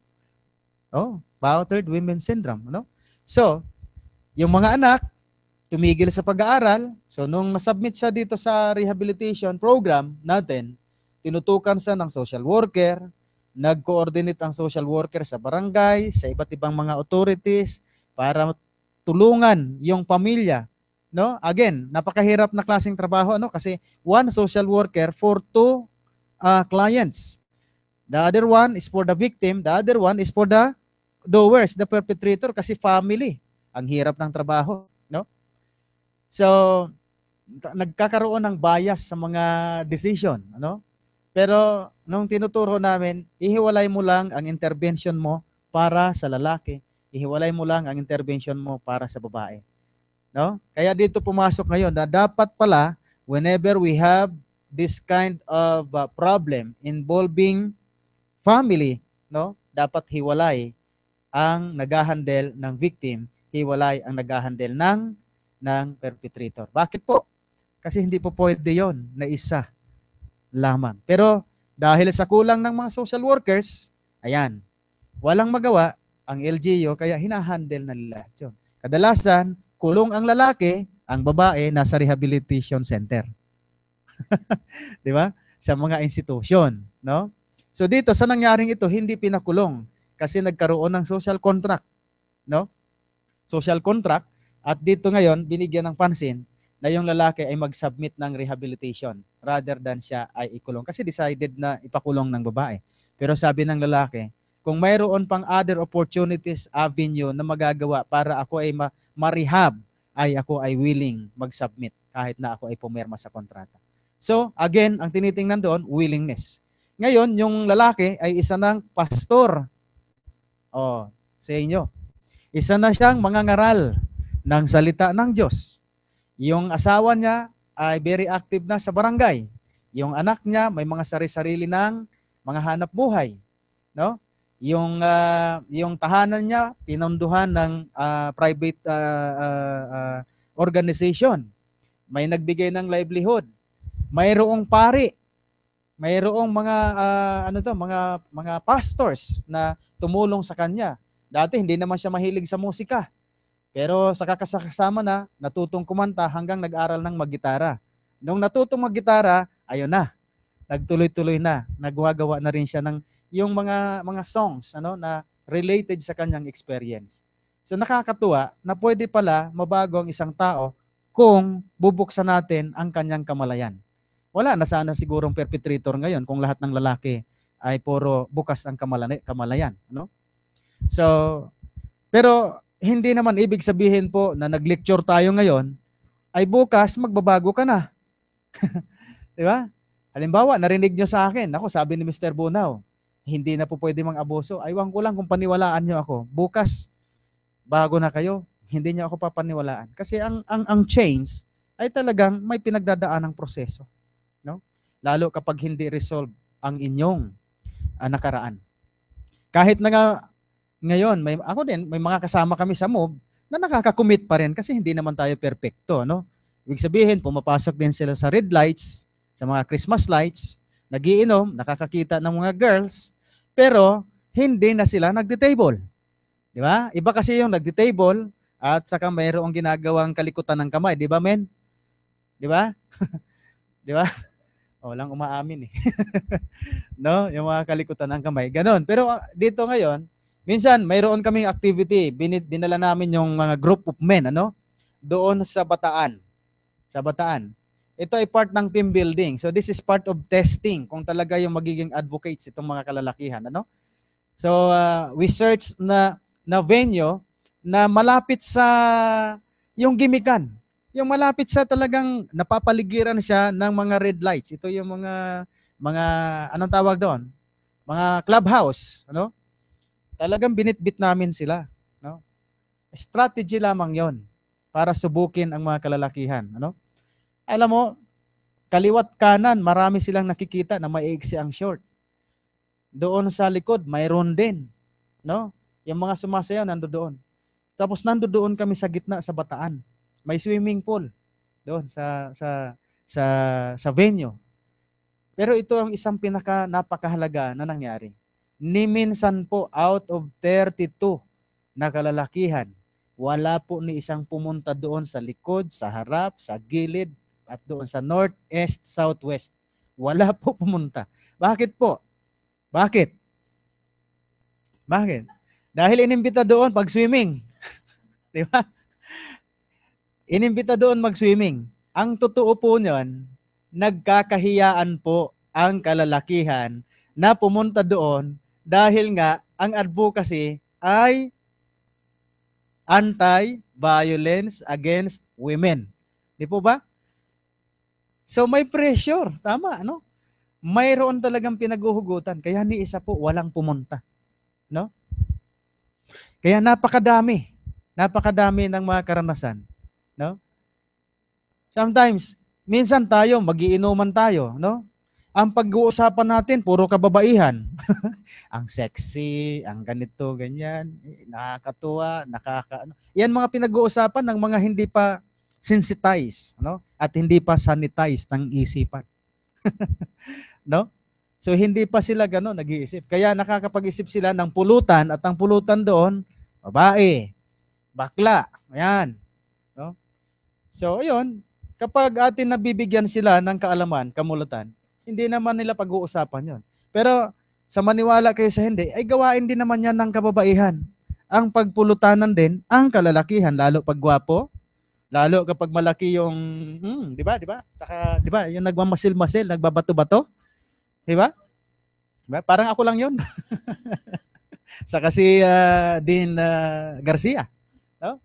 Oh, battered women syndrome, ano? So, yung mga anak tumigil sa pag-aaral. So, nung na-submit siya dito sa rehabilitation program natin, tinutukan siya ng social worker, nag-coordinate ang social worker sa barangay, sa iba't ibang mga authorities para tulungan yung pamilya. No? Again, napakahirap na klaseng trabaho ano kasi one social worker for two uh, clients. The other one is for the victim, the other one is for the doers, the perpetrator kasi family. Ang hirap ng trabaho, no? So, nagkakaroon ng bias sa mga decision, ano? Pero nung tinuturo namin, ihiwalay mo lang ang intervention mo para sa lalaki Ihiwalay mo lang ang intervention mo para sa babae. No? Kaya dito pumasok ngayon na dapat pala whenever we have this kind of uh, problem involving family, no? Dapat hiwalay ang naghahandle ng victim, hiwalay ang naghahandle ng ng perpetrator. Bakit po? Kasi hindi po pwede 'yon na isa lamang. Pero dahil sa kulang ng mga social workers, ayan, walang magawa, ang LGU kaya hinahandle na nila yun. Kadalasan, kulong ang lalaki, ang babae nasa rehabilitation center. (laughs) 'Di ba? Sa mga institution, no? So dito sa nangyaring ito, hindi pinakulong kasi nagkaroon ng social contract, no? Social contract at dito ngayon binigyan ng pansin na yung lalaki ay mag-submit ng rehabilitation rather than siya ay ikulong kasi decided na ipakulong ng babae. Pero sabi ng lalaki, kung mayroon pang other opportunities avenue na magagawa para ako ay ma- ma ay ako ay willing mag-submit kahit na ako ay pumirma sa kontrata. So, again, ang tinitingnan doon, willingness. Ngayon, yung lalaki ay isa ng pastor. Oh, sa inyo. Isa na siyang mangangaral ng salita ng Diyos. Yung asawa niya ay very active na sa barangay. Yung anak niya may mga sari-sarili ng mga hanap buhay. No? yung uh, yung tahanan niya pinondohan ng uh, private uh, uh, uh, organization may nagbigay ng livelihood mayroong pari mayroong mga uh, ano to mga mga pastors na tumulong sa kanya dati hindi naman siya mahilig sa musika pero sa kakasama na natutong kumanta hanggang nag-aral ng maggitara nung natutong maggitara ayun na nagtuloy-tuloy na nagwagawa na rin siya ng yung mga mga songs ano na related sa kanyang experience. So nakakatuwa na pwede pala mabago ang isang tao kung bubuksan natin ang kanyang kamalayan. Wala na sana sigurong perpetrator ngayon kung lahat ng lalaki ay puro bukas ang kamala- kamalayan, no? So pero hindi naman ibig sabihin po na nag-lecture tayo ngayon ay bukas magbabago ka na. (laughs) 'Di ba? Halimbawa, narinig nyo sa akin, ako sabi ni Mr. Bonaw, hindi na po pwede mang abuso. Aywan ko lang kung paniwalaan nyo ako. Bukas, bago na kayo, hindi nyo ako papaniwalaan. Kasi ang, ang, ang chains ay talagang may pinagdadaan ng proseso. No? Lalo kapag hindi resolve ang inyong uh, nakaraan. Kahit na nga ngayon, may, ako din, may mga kasama kami sa move na nakaka-commit pa rin kasi hindi naman tayo perfecto. No? Ibig sabihin, pumapasok din sila sa red lights, sa mga Christmas lights, nagiinom, nakakakita ng mga girls, pero hindi na sila nagde-table. Di ba? Iba kasi yung nagde-table at saka mayroong ginagawang kalikutan ng kamay, di ba men? Di ba? (laughs) di ba? O, oh, lang umaamin eh. (laughs) no? Yung mga kalikutan ng kamay. Ganon. Pero ah, dito ngayon, minsan mayroon kaming activity. Binit, dinala namin yung mga group of men, ano? Doon sa Bataan. Sa Bataan. Ito ay part ng team building. So this is part of testing kung talaga yung magiging advocates itong mga kalalakihan, ano? So uh, we search na na venue na malapit sa yung gimikan. Yung malapit sa talagang napapaligiran siya ng mga red lights. Ito yung mga mga anong tawag doon? Mga clubhouse, ano? Talagang binitbit namin sila, no? Strategy lamang 'yon para subukin ang mga kalalakihan, ano? Alam mo, kaliwat kanan, marami silang nakikita na maiiksi ang short. Doon sa likod, mayroon din. No? Yung mga sumasayaw, nando doon. Tapos nando doon kami sa gitna sa bataan. May swimming pool doon sa sa sa sa venue. Pero ito ang isang pinaka napakahalaga na nangyari. Ni minsan po out of 32 na kalalakihan, wala po ni isang pumunta doon sa likod, sa harap, sa gilid, at doon sa northeast, southwest. Wala (laughs) po pumunta. Bakit po? Bakit? Bakit? Dahil inimbita doon pag swimming. (laughs) Di ba? Inimbita doon mag-swimming. Ang totoo po niyan, nagkakahiyaan po ang kalalakihan na pumunta doon dahil nga ang advocacy ay anti-violence against women. Di po ba? So may pressure, tama, no? Mayroon talagang pinaghuhugutan. Kaya ni isa po, walang pumunta. No? Kaya napakadami, napakadami ng mga karanasan. No? Sometimes, minsan tayo, magiinuman tayo, no? Ang pag-uusapan natin, puro kababaihan. (laughs) ang sexy, ang ganito, ganyan, eh, nakakatuwa, nakaka... Ano? Yan mga pinag-uusapan ng mga hindi pa sensitize, no? At hindi pa sanitize ng isipan. (laughs) no? So hindi pa sila gano nag-iisip. Kaya nakakapag-isip sila ng pulutan at ang pulutan doon, babae, bakla, ayan. No? So ayun, kapag atin nabibigyan sila ng kaalaman, kamulatan, hindi naman nila pag-uusapan yon. Pero sa maniwala kayo sa hindi, ay gawain din naman yan ng kababaihan. Ang pagpulutanan din, ang kalalakihan, lalo pag gwapo, Lalo kapag malaki yung, hmm, di ba, di ba? Saka, di ba, yung nagmamasil-masil, nagbabato-bato. Di ba? Diba? Parang ako lang yon. (laughs) sa kasi uh, ah, Dean uh, Garcia. No?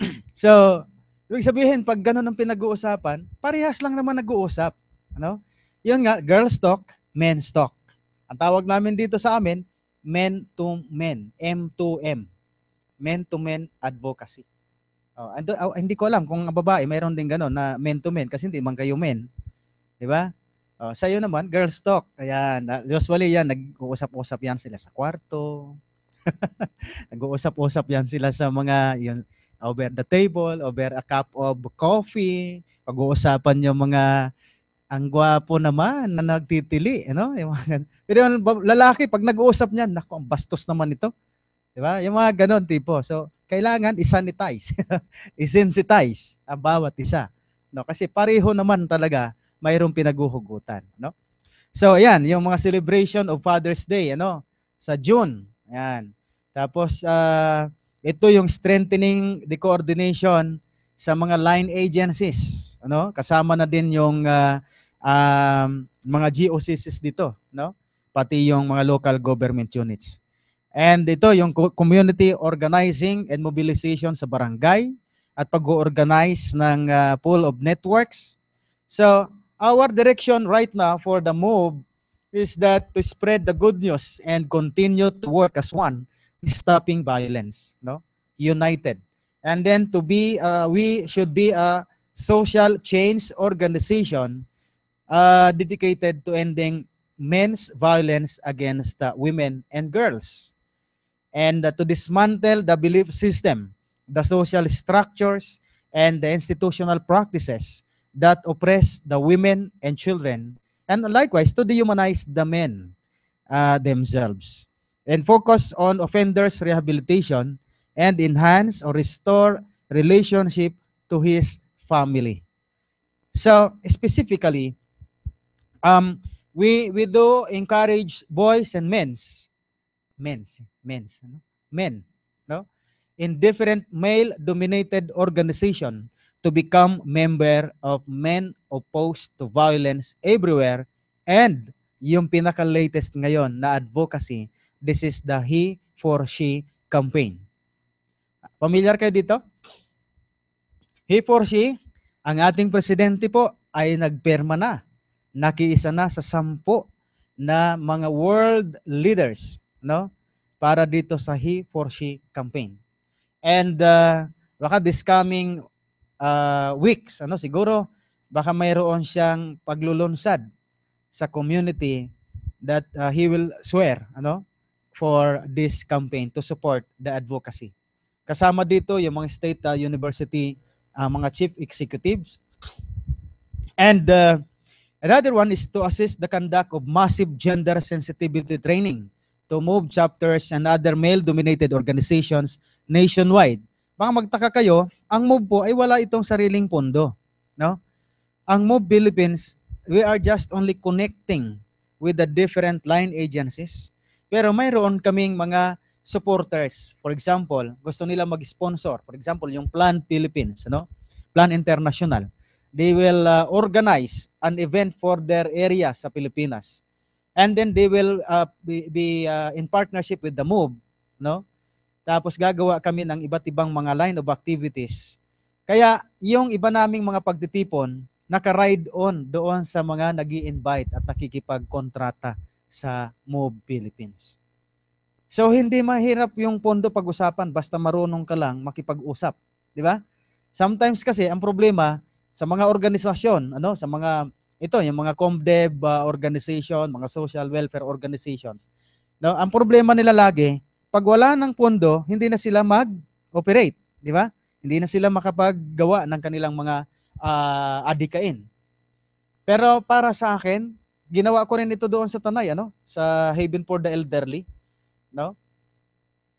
(clears throat) so, ibig sabihin, pag ganun ang pinag-uusapan, parehas lang naman nag-uusap. Ano? Yun nga, girls talk, men's talk. Ang tawag namin dito sa amin, men to men, M to M. Men to men advocacy. Oh, and, oh, hindi ko alam kung ang babae mayroon din gano'n na men to men kasi hindi man kayo men. 'Di ba? Oh, sa iyo naman, girls talk. Ayan, ah, usually yan nag-uusap-usap yan sila sa kwarto. (laughs) nag-uusap-usap yan sila sa mga yun, over the table, over a cup of coffee. Pag-uusapan yung mga ang gwapo naman na nagtitili, you know? pero yung lalaki, pag nag-uusap niyan, naku, ang bastos naman ito. Di ba? Yung mga ganon tipo. So, kailangan isanitize, (laughs) isensitize ang bawat isa. No? Kasi pareho naman talaga mayroong pinaguhugutan. No? So ayan, yung mga celebration of Father's Day ano, sa June. Ayan. Tapos uh, ito yung strengthening the coordination sa mga line agencies. Ano? Kasama na din yung uh, um, mga GOCCs dito. No? Pati yung mga local government units. And ito yung community organizing and mobilization sa barangay at pag-organize ng uh, pool of networks. So our direction right now for the move is that to spread the good news and continue to work as one, stopping violence, no? United. And then to be, uh, we should be a social change organization uh, dedicated to ending men's violence against uh, women and girls and to dismantle the belief system, the social structures, and the institutional practices that oppress the women and children, and likewise to dehumanize the men uh, themselves, and focus on offenders' rehabilitation and enhance or restore relationship to his family. So specifically, um, we we do encourage boys and men's men's, men's, no? men, no? In different male-dominated organization to become member of men opposed to violence everywhere and yung pinaka-latest ngayon na advocacy, this is the He for She campaign. Pamilyar kayo dito? He for She, ang ating presidente po ay nagperma na. Nakiisa na sa sampu na mga world leaders no? Para dito sa He for She campaign. And uh, baka this coming uh, weeks, ano siguro baka mayroon siyang paglulunsad sa community that uh, he will swear, ano? for this campaign to support the advocacy. Kasama dito yung mga state uh, university uh, mga chief executives. And uh, another one is to assist the conduct of massive gender sensitivity training to move chapters and other male-dominated organizations nationwide. Baka magtaka kayo, ang MOVE po ay wala itong sariling pondo. No? Ang MOVE Philippines, we are just only connecting with the different line agencies. Pero mayroon kaming mga supporters. For example, gusto nila mag-sponsor. For example, yung Plan Philippines, no? Plan International. They will uh, organize an event for their area sa Pilipinas and then they will uh, be, be uh, in partnership with the move no tapos gagawa kami ng iba't ibang mga line of activities kaya yung iba naming mga pagtitipon naka-ride on doon sa mga nag invite at nakikipagkontrata sa Move Philippines. So hindi mahirap yung pondo pag-usapan basta marunong ka lang makipag-usap, di ba? Sometimes kasi ang problema sa mga organisasyon, ano, sa mga ito yung mga comdev uh, organization, mga social welfare organizations. No, ang problema nila lagi, pag wala ng pondo, hindi na sila mag-operate, di ba? Hindi na sila makapaggawa ng kanilang mga uh, ah, adikain. Pero para sa akin, ginawa ko rin ito doon sa Tanay, ano? Sa Haven for the Elderly, no?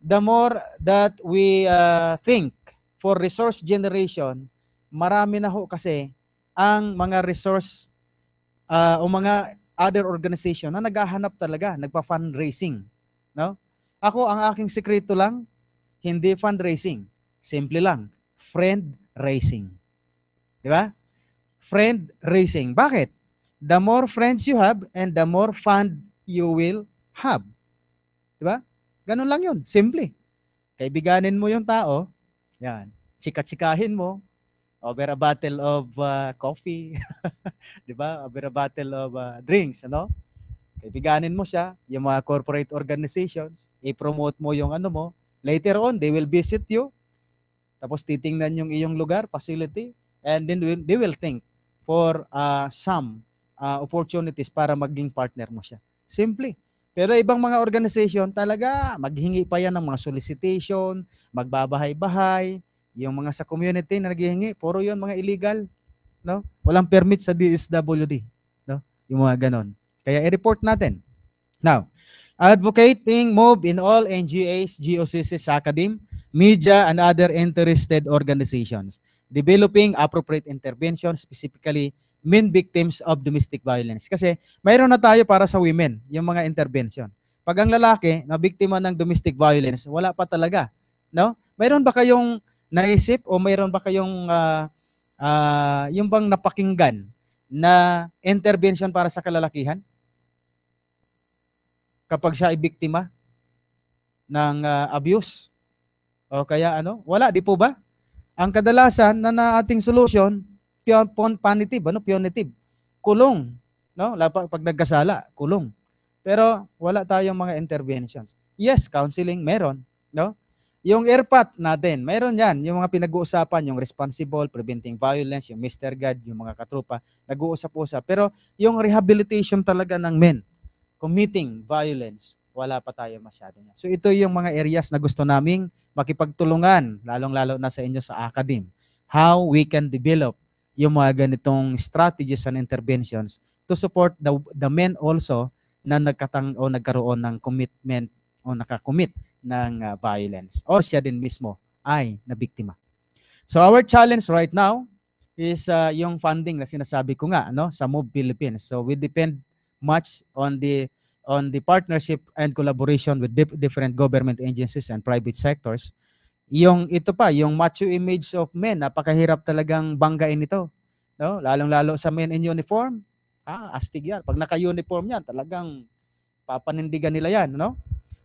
The more that we uh, think for resource generation, marami na ho kasi ang mga resource uh, o mga other organization na naghahanap talaga, nagpa-fundraising. No? Ako, ang aking sekreto lang, hindi fundraising. Simple lang, friend raising. Di ba? Friend raising. Bakit? The more friends you have and the more fund you will have. Di ba? Ganun lang yun. Simple. Kaibiganin mo yung tao, yan, chika-chikahin mo, over oh, a bottle of uh, coffee, (laughs) 'di ba? Over oh, a bottle of uh, drinks, ano? Kaibiganin mo siya, yung mga corporate organizations, i-promote mo yung ano mo. Later on, they will visit you. Tapos titingnan yung iyong lugar, facility, and then they will think for uh, some uh, opportunities para maging partner mo siya. Simply. Pero ibang mga organization, talaga, maghingi pa yan ng mga solicitation, magbabahay-bahay, yung mga sa community na naghihingi, puro yon mga illegal. No? Walang permit sa DSWD. No? Yung mga ganon. Kaya i-report natin. Now, advocating move in all NGAs, GOCCs, academe, media, and other interested organizations. Developing appropriate intervention, specifically men victims of domestic violence. Kasi mayroon na tayo para sa women, yung mga intervention. Pag ang lalaki na biktima ng domestic violence, wala pa talaga. No? Mayroon ba kayong naisip o mayroon ba kayong uh, uh, yung bang napakinggan na intervention para sa kalalakihan? Kapag siya ay biktima ng uh, abuse? O kaya ano? Wala, di po ba? Ang kadalasan na, na ating solution, punitive, ano? Punitive. Kulong. No? Pag nagkasala, kulong. Pero wala tayong mga interventions. Yes, counseling meron, no? Yung ERPAT natin, meron yan. Yung mga pinag-uusapan, yung responsible, preventing violence, yung Mr. God, yung mga katrupa, nag-uusap-usap. Pero yung rehabilitation talaga ng men, committing violence, wala pa tayo masyado niyan. So ito yung mga areas na gusto naming makipagtulungan, lalong-lalo na sa inyo sa academe. How we can develop yung mga ganitong strategies and interventions to support the, the men also na nagkatang o nagkaroon ng commitment o nakakommit ng uh, violence or siya din mismo ay nabiktima. So our challenge right now is uh, yung funding na sinasabi ko nga no sa Move Philippines. So we depend much on the on the partnership and collaboration with dif- different government agencies and private sectors. Yung ito pa, yung macho image of men, napakahirap talagang banggain ito. No? Lalong-lalo sa men in uniform. Ah, astig yan. Pag naka-uniform yan, talagang papanindigan nila yan, no?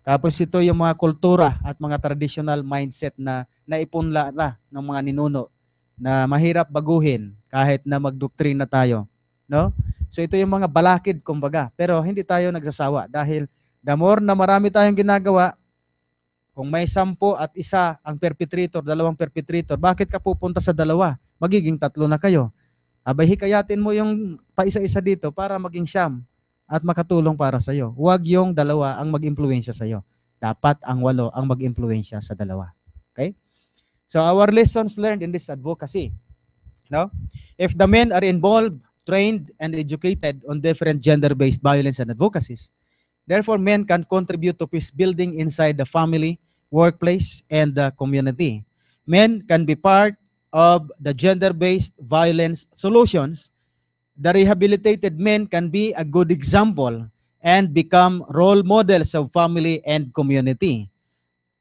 Tapos ito yung mga kultura at mga traditional mindset na naipunla na ng mga ninuno na mahirap baguhin kahit na na tayo. No? So ito yung mga balakid kumbaga. Pero hindi tayo nagsasawa dahil the more na marami tayong ginagawa, kung may sampo at isa ang perpetrator, dalawang perpetrator, bakit ka pupunta sa dalawa? Magiging tatlo na kayo. Abay, hikayatin mo yung paisa-isa dito para maging siyam at makatulong para sa iyo. Huwag yung dalawa ang mag-impluwensya sa iyo. Dapat ang walo ang mag-impluwensya sa dalawa. Okay? So our lessons learned in this advocacy. No? If the men are involved, trained and educated on different gender-based violence and advocacies, therefore men can contribute to peace building inside the family, workplace and the community. Men can be part of the gender-based violence solutions the rehabilitated men can be a good example and become role models of family and community.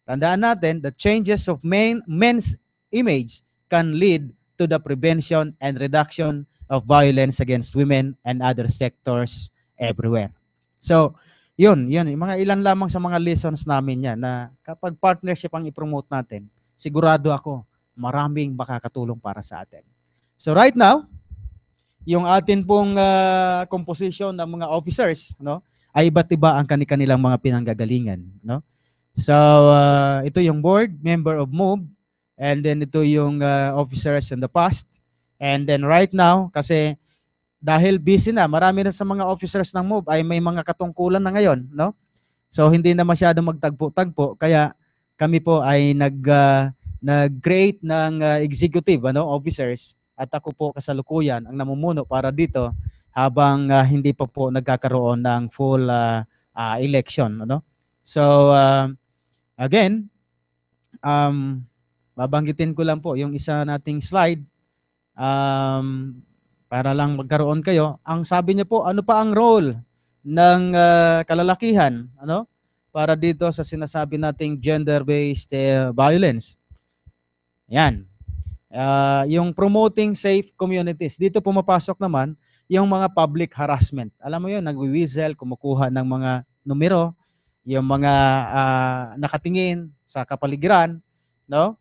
Tandaan natin, the changes of men, men's image can lead to the prevention and reduction of violence against women and other sectors everywhere. So, yun, yun. Mga ilan lamang sa mga lessons namin yan na kapag partnership ang ipromote natin, sigurado ako maraming makakatulong para sa atin. So right now, yung atin pong uh, composition ng mga officers, no? Ay iba't iba ang kani kanilang mga pinanggagalingan, no? So, uh, ito yung board, member of MOVE, and then ito yung uh, officers in the past. And then right now, kasi dahil busy na, marami na sa mga officers ng MOVE ay may mga katungkulan na ngayon, no? So, hindi na masyado magtagpo-tagpo, kaya kami po ay nag, uh, nag-create ng uh, executive ano, officers at ako po kasalukuyan ang namumuno para dito habang uh, hindi pa po nagkakaroon ng full uh, uh, election ano so uh, again um babanggitin ko lang po yung isa nating slide um para lang magkaroon kayo ang sabi niya po ano pa ang role ng uh, kalalakihan ano para dito sa sinasabi nating gender-based uh, violence yan Uh, yung promoting safe communities. Dito pumapasok naman yung mga public harassment. Alam mo yun, nagwi-whistle, kumukuha ng mga numero, yung mga uh, nakatingin sa kapaligiran, no?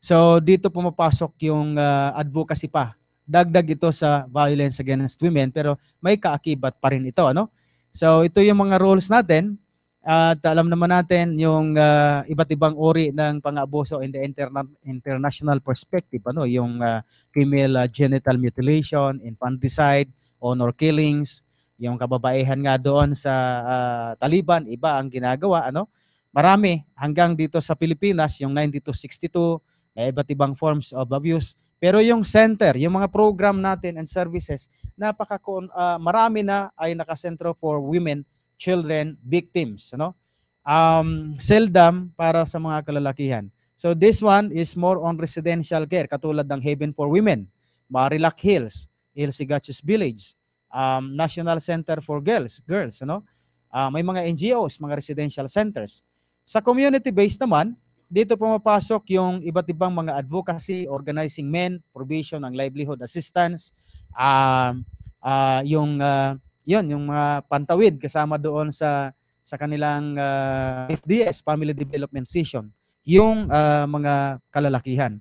So dito pumapasok yung uh, advocacy pa. Dagdag ito sa violence against women pero may kaakibat pa rin ito, ano? So ito yung mga roles natin at alam naman natin yung uh, iba't ibang uri ng pang-abuso in the interna- international perspective, ano, yung uh, female uh, genital mutilation, infanticide, honor killings, yung kababaihan nga doon sa uh, Taliban, iba ang ginagawa, ano? Marami hanggang dito sa Pilipinas yung 9262 na iba't ibang forms of abuse. Pero yung center, yung mga program natin and services, napaka uh, marami na ay nakasentro for women children victims, no Um, seldom para sa mga kalalakihan. So this one is more on residential care katulad ng Haven for Women, Marilac Hills, El Sigachus Village, um, National Center for Girls, girls, no Uh, ah, may mga NGOs, mga residential centers. Sa community-based naman, dito pumapasok yung iba't ibang mga advocacy, organizing men, provision ng livelihood assistance, um, uh, uh, yung uh, yon yung mga pantawid kasama doon sa sa kanilang uh, ah, FDS Family Development Session yung uh, mga kalalakihan.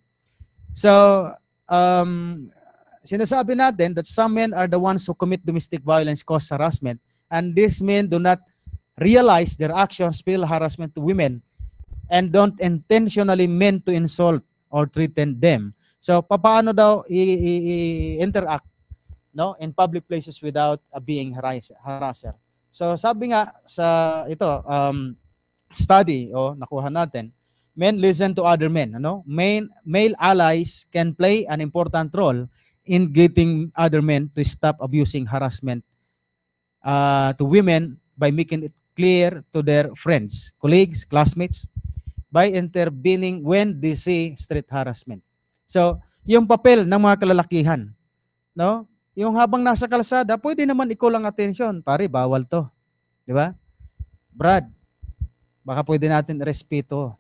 So um sinasabi natin that some men are the ones who commit domestic violence cause harassment and these men do not realize their actions spell harassment to women and don't intentionally meant to insult or threaten them. So paano daw i-interact no in public places without uh, being harasser so sabi nga sa ito um, study o oh, nakuha natin men listen to other men ano male male allies can play an important role in getting other men to stop abusing harassment uh, to women by making it clear to their friends colleagues classmates by intervening when they see street harassment so yung papel ng mga kalalakihan no yung habang nasa kalsada, pwede naman ikaw lang atensyon. Pare, bawal to. Di ba? Brad, baka pwede natin respeto.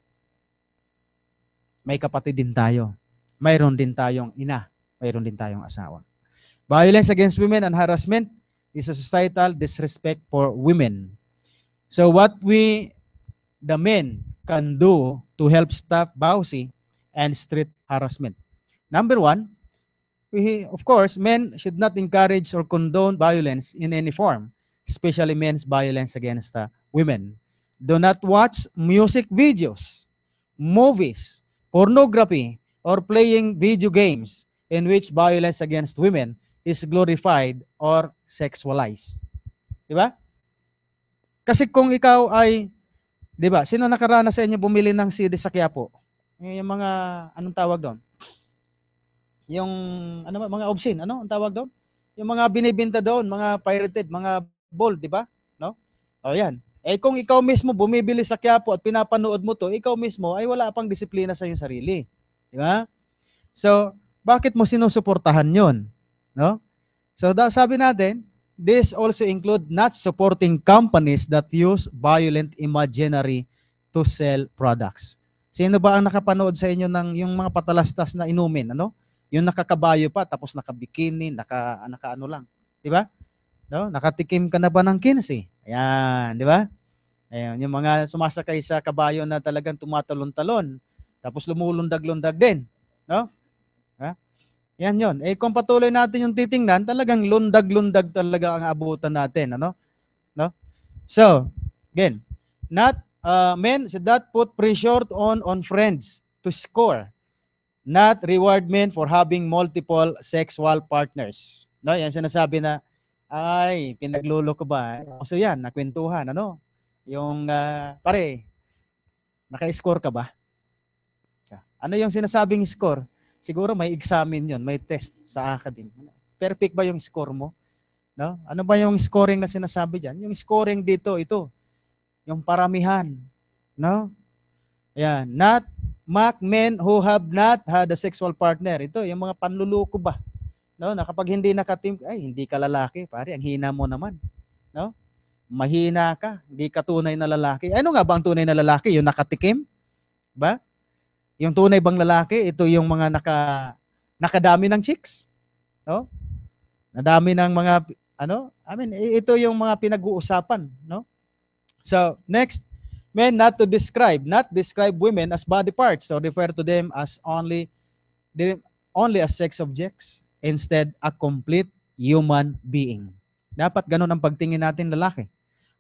May kapatid din tayo. Mayroon din tayong ina. Mayroon din tayong asawa. Violence against women and harassment is a societal disrespect for women. So what we, the men, can do to help stop bousy and street harassment. Number one, we, of course, men should not encourage or condone violence in any form, especially men's violence against uh, women. Do not watch music videos, movies, pornography, or playing video games in which violence against women is glorified or sexualized. Di ba? Kasi kung ikaw ay, di ba, sino nakaranas sa inyo bumili ng CD sa Quiapo? Yung mga, anong tawag doon? yung ano mga obscene, ano ang tawag doon? Yung mga binibenta doon, mga pirated, mga bold, di ba? No? O yan. Eh kung ikaw mismo bumibili sa Quiapo at pinapanood mo to, ikaw mismo ay wala pang disiplina sa iyong sarili. Di ba? So, bakit mo sinusuportahan 'yon? No? So, da, sabi natin, this also include not supporting companies that use violent imaginary to sell products. Sino ba ang nakapanood sa inyo ng yung mga patalastas na inumin, ano? Yung nakakabayo pa, tapos nakabikini, naka, naka ano lang. Di ba? No? Nakatikim ka na ba ng 15? Ayan, di ba? Ayan, yung mga sumasakay sa kabayo na talagang tumatalon-talon, tapos lumulundag-lundag din. No? Ha? Yan yon. Eh kung patuloy natin yung titingnan, talagang lundag-lundag talaga ang abutan natin, ano? No? So, again, not uh, men should not put pressure on on friends to score not reward men for having multiple sexual partners. No, yan sinasabi na, ay, pinaglolo ko ba? Eh? Oh, so yan, nakwentuhan, ano? Yung, uh, pare, naka-score ka ba? Ano yung sinasabing score? Siguro may examen yon, may test sa academy. Perfect ba yung score mo? No? Ano ba yung scoring na sinasabi diyan? Yung scoring dito, ito. Yung paramihan. No? Ayan. Not Mark men who have not had a sexual partner. Ito, yung mga panluloko ba? No, na kapag hindi nakatim, ay hindi ka lalaki, pare, ang hina mo naman. No? Mahina ka, hindi ka tunay na lalaki. Ano nga ba ang tunay na lalaki? Yung nakatikim? Ba? Yung tunay bang lalaki, ito yung mga naka nakadami ng chicks. No? Nadami ng mga ano? I mean, ito yung mga pinag-uusapan, no? So, next men not to describe, not describe women as body parts or refer to them as only only as sex objects, instead a complete human being. Dapat ganun ang pagtingin natin lalaki.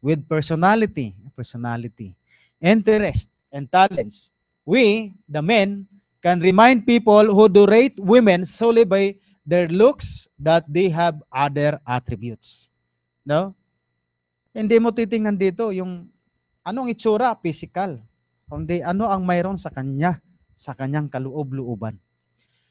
With personality, personality, interest, and talents. We, the men, can remind people who do rate women solely by their looks that they have other attributes. No? Hindi mo titingnan dito yung Anong itsura? Physical. Kundi ano ang mayroon sa kanya, sa kanyang kaloob-looban.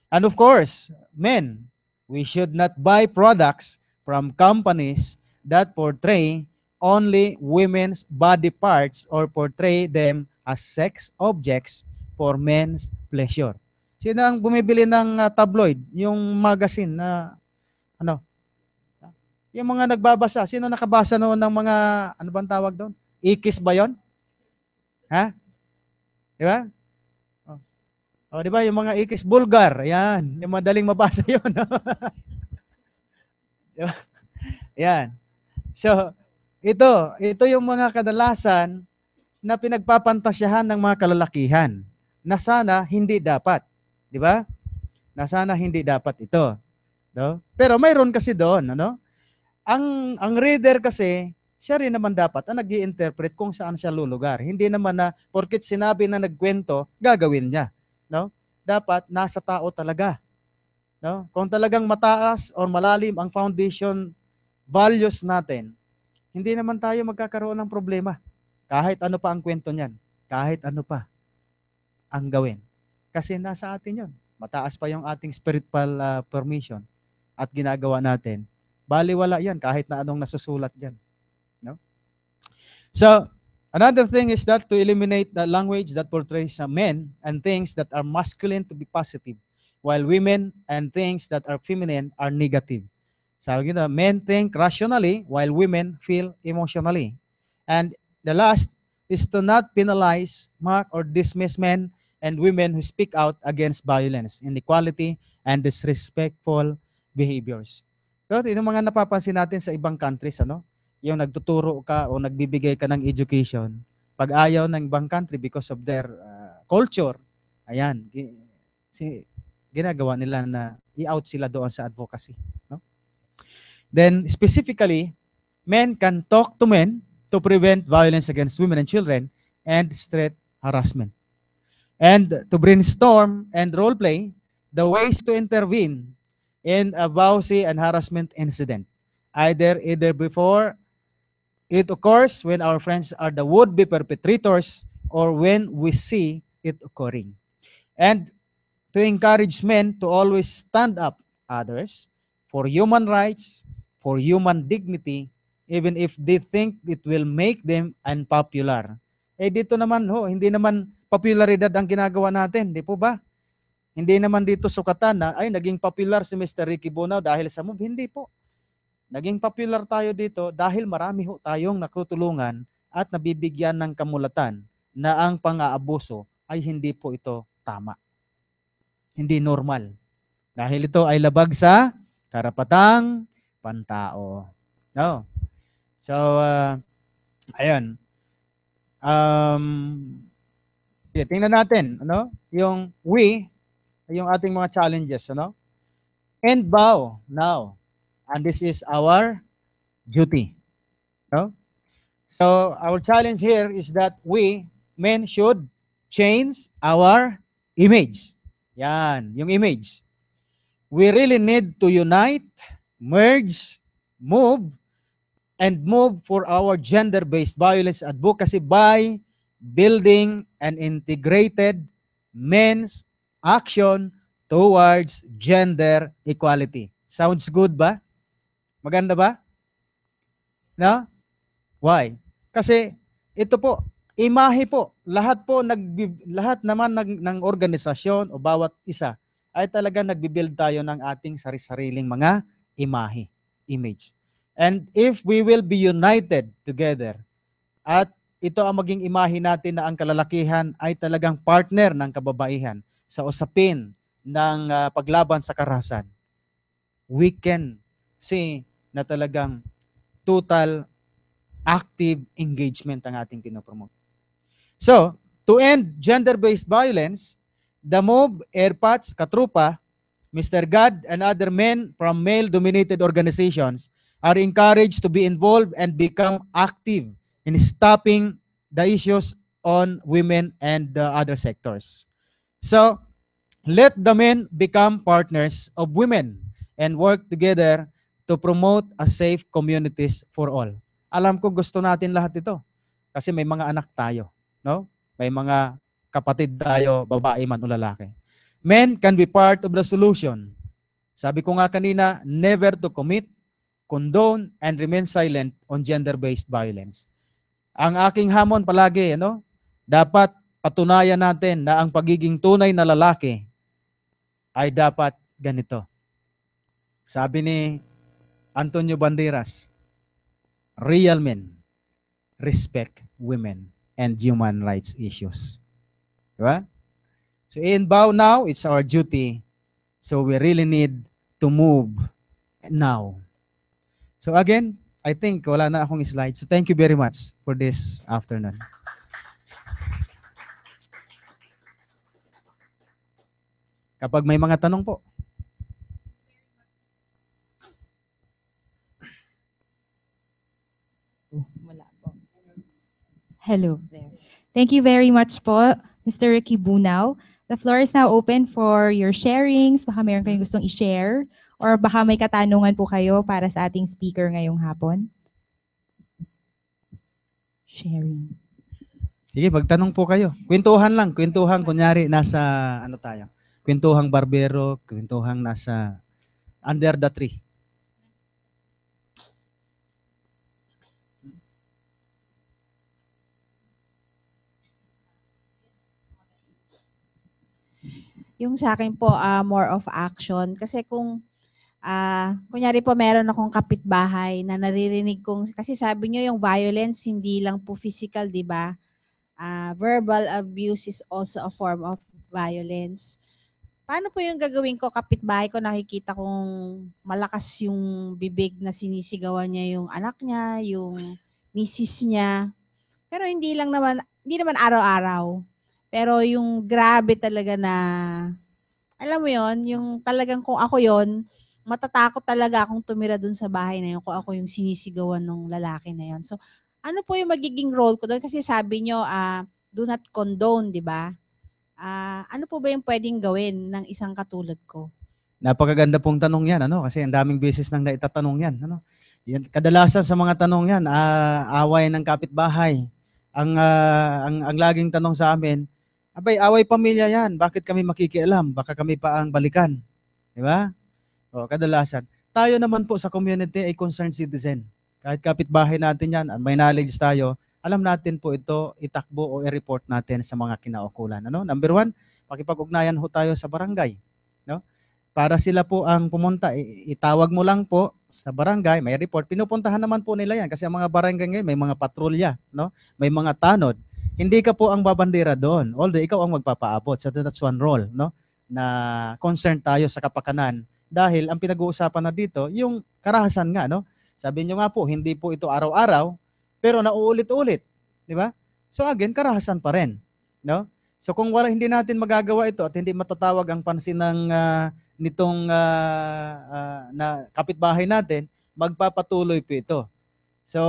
And of course, men, we should not buy products from companies that portray only women's body parts or portray them as sex objects for men's pleasure. Sino ang bumibili ng uh, tabloid, yung magazine na ano? Yung mga nagbabasa, sino nakabasa noon ng mga ano bang tawag doon? Ikis ba yon? Ha? Di ba? Oh. oh di ba yung mga ikis bulgar, Ayan. yung madaling mabasa (laughs) yon. di ba? Yan. So, ito, ito yung mga kadalasan na pinagpapantasyahan ng mga kalalakihan na sana hindi dapat, di ba? Na sana hindi dapat ito. No? Pero mayroon kasi doon, ano? Ang ang reader kasi siya rin naman dapat ang nag interpret kung saan siya lulugar. Hindi naman na porkit sinabi na nagkwento, gagawin niya. No? Dapat nasa tao talaga. No? Kung talagang mataas or malalim ang foundation values natin, hindi naman tayo magkakaroon ng problema. Kahit ano pa ang kwento niyan, kahit ano pa ang gawin. Kasi nasa atin yon. Mataas pa yung ating spiritual uh, permission at ginagawa natin. Baliwala yan kahit na anong nasusulat dyan. So, another thing is that to eliminate the language that portrays men and things that are masculine to be positive, while women and things that are feminine are negative. So, you know, men think rationally, while women feel emotionally. And the last is to not penalize, mark, or dismiss men and women who speak out against violence, inequality, and disrespectful behaviors. So, ito yung mga napapansin natin sa ibang countries, ano? yung nagtuturo ka o nagbibigay ka ng education, pag ayaw ng ibang country because of their uh, culture, ayan, si, ginagawa nila na i-out sila doon sa advocacy. No? Then, specifically, men can talk to men to prevent violence against women and children and street harassment. And to brainstorm and role-play the ways to intervene in a bousy and harassment incident, either either before It occurs when our friends are the would-be perpetrators or when we see it occurring. And to encourage men to always stand up others for human rights, for human dignity, even if they think it will make them unpopular. Eh dito naman ho, hindi naman popularidad ang ginagawa natin, di po ba? Hindi naman dito sukatan na, ay, naging popular si Mr. Ricky Bonao dahil sa move. Hindi po. Naging popular tayo dito dahil marami ho tayong nakutulungan at nabibigyan ng kamulatan na ang pang-aabuso ay hindi po ito tama. Hindi normal. Dahil ito ay labag sa karapatang pantao. No. Oh. So, uh, ayun. Um, tingnan natin, ano? Yung we, yung ating mga challenges, ano? And bow now And this is our duty. No? So our challenge here is that we, men, should change our image. Yan, yung image. We really need to unite, merge, move, and move for our gender-based violence advocacy by building an integrated men's action towards gender equality. Sounds good ba? Maganda ba? No? Why? Kasi ito po, imahe po. Lahat po nag lahat naman ng, ng organisasyon o bawat isa ay talaga nagbi-build tayo ng ating sari-sariling mga imahe, image. And if we will be united together at ito ang maging imahe natin na ang kalalakihan ay talagang partner ng kababaihan sa usapin ng uh, paglaban sa karahasan, we can si na talagang total active engagement ang ating pinopromote. So, to end gender-based violence, the MOB, ERPATS, Katrupa, Mr. God, and other men from male-dominated organizations are encouraged to be involved and become active in stopping the issues on women and the other sectors. So, let the men become partners of women and work together to promote a safe communities for all. Alam ko gusto natin lahat ito kasi may mga anak tayo, no? May mga kapatid tayo, babae man o lalaki. Men can be part of the solution. Sabi ko nga kanina, never to commit, condone, and remain silent on gender-based violence. Ang aking hamon palagi, ano? Dapat patunayan natin na ang pagiging tunay na lalaki ay dapat ganito. Sabi ni Antonio Banderas, real men respect women and human rights issues. Diba? So in bow now, it's our duty. So we really need to move now. So again, I think wala na akong slide. So thank you very much for this afternoon. Kapag may mga tanong po. Hello there. Thank you very much po, Mr. Ricky Bunao. The floor is now open for your sharings. Baka meron kayong gustong i-share or baka may katanungan po kayo para sa ating speaker ngayong hapon. Sharing. Sige, magtanong po kayo. Kwentuhan lang, kwentuhan. Kunyari, nasa, ano tayo? Kwentuhang barbero, kwentuhang nasa under the tree. Yung sa akin po, uh, more of action. Kasi kung, uh, kunyari po meron akong kapitbahay na naririnig kong, kasi sabi nyo yung violence hindi lang po physical, di ba? Uh, verbal abuse is also a form of violence. Paano po yung gagawin ko kapitbahay ko nakikita kong malakas yung bibig na sinisigawan niya yung anak niya, yung misis niya. Pero hindi lang naman, hindi naman araw-araw. Pero yung grabe talaga na, alam mo yon yung talagang kung ako yon matatakot talaga akong tumira dun sa bahay na yun kung ako yung sinisigawan ng lalaki na yon So, ano po yung magiging role ko doon? Kasi sabi nyo, uh, do not condone, di ba? Uh, ano po ba yung pwedeng gawin ng isang katulad ko? Napakaganda pong tanong yan, ano? Kasi ang daming beses nang naitatanong yan, ano? Yan, kadalasan sa mga tanong yan, uh, away ng kapitbahay. Ang, uh, ang, ang laging tanong sa amin, Abay, away pamilya yan. Bakit kami makikialam? Baka kami pa ang balikan. Di ba? O, kadalasan. Tayo naman po sa community ay concerned citizen. Kahit kapitbahay natin yan, may knowledge tayo, alam natin po ito, itakbo o i-report natin sa mga kinaukulan. Ano? Number one, makipag-ugnayan ho tayo sa barangay. No? Para sila po ang pumunta, itawag mo lang po sa barangay, may report. Pinupuntahan naman po nila yan kasi ang mga barangay ngayon may mga patrolya, no? may mga tanod hindi ka po ang babandera doon. Although ikaw ang magpapaabot. So that's one role, no? Na concern tayo sa kapakanan dahil ang pinag-uusapan na dito, yung karahasan nga, no? Sabi niyo nga po, hindi po ito araw-araw, pero nauulit-ulit, di ba? So again, karahasan pa rin, no? So kung wala hindi natin magagawa ito at hindi matatawag ang pansin ng uh, nitong uh, uh, na kapitbahay natin, magpapatuloy po ito. So,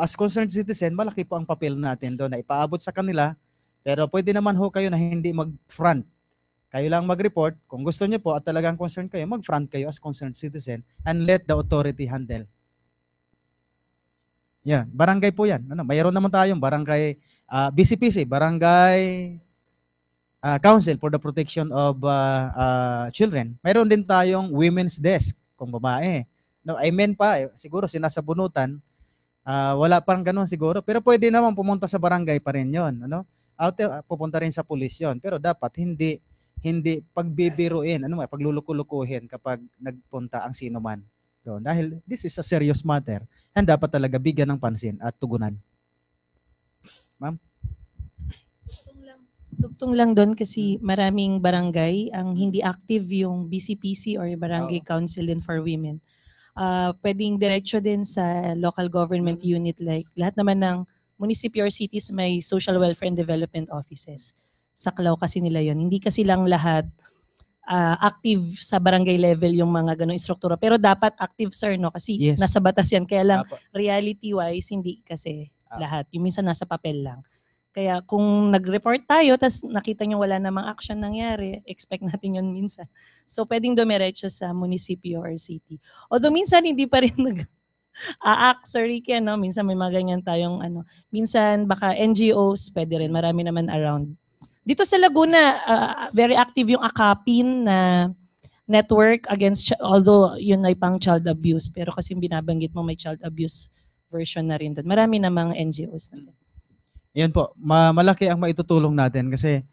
as concerned citizen, malaki po ang papel natin doon na ipaabot sa kanila. Pero pwede naman ho kayo na hindi mag-front. Kayo lang mag-report. Kung gusto niyo po at talagang concerned kayo, mag-front kayo as concerned citizen and let the authority handle. Yeah, barangay po yan. Ano, mayroon naman tayong barangay uh, ah, BCPC, barangay uh, Council for the Protection of uh, uh, Children. Mayroon din tayong women's desk kung babae. No, I mean pa, eh, siguro sinasabunutan Uh, wala parang ganun siguro. Pero pwede naman pumunta sa barangay pa rin yon Ano? Out, ah, pupunta rin sa pulis yon Pero dapat hindi hindi pagbibiruin, ano may paglulukulukuhin kapag nagpunta ang sino man doon. Dahil this is a serious matter and dapat talaga bigyan ng pansin at tugunan. Ma'am? Tugtong lang, tugtong lang doon kasi maraming barangay ang hindi active yung BCPC or Barangay oh. Council and for Women uh, pwedeng diretso din sa local government unit like lahat naman ng municipio or cities may social welfare and development offices. Saklaw kasi nila yon. Hindi kasi lang lahat uh, active sa barangay level yung mga ganong istruktura. Pero dapat active, sir, no? Kasi yes. nasa batas yan. Kaya lang, reality-wise, hindi kasi ah. lahat. Yung minsan nasa papel lang. Kaya kung nag-report tayo, tapos nakita nyo wala namang action nangyari, expect natin yun minsan. So pwedeng dumiretso sa munisipyo or city. Although minsan hindi pa rin (laughs) nag aak sa Ricky, no? minsan may mga ganyan tayong ano. Minsan baka NGOs, pwede rin. Marami naman around. Dito sa Laguna, uh, very active yung AKAPIN na network against, although yun ay pang child abuse, pero kasi binabanggit mo may child abuse version na rin doon. Marami namang NGOs na doon. Yun po, ma- malaki ang maitutulong natin kasi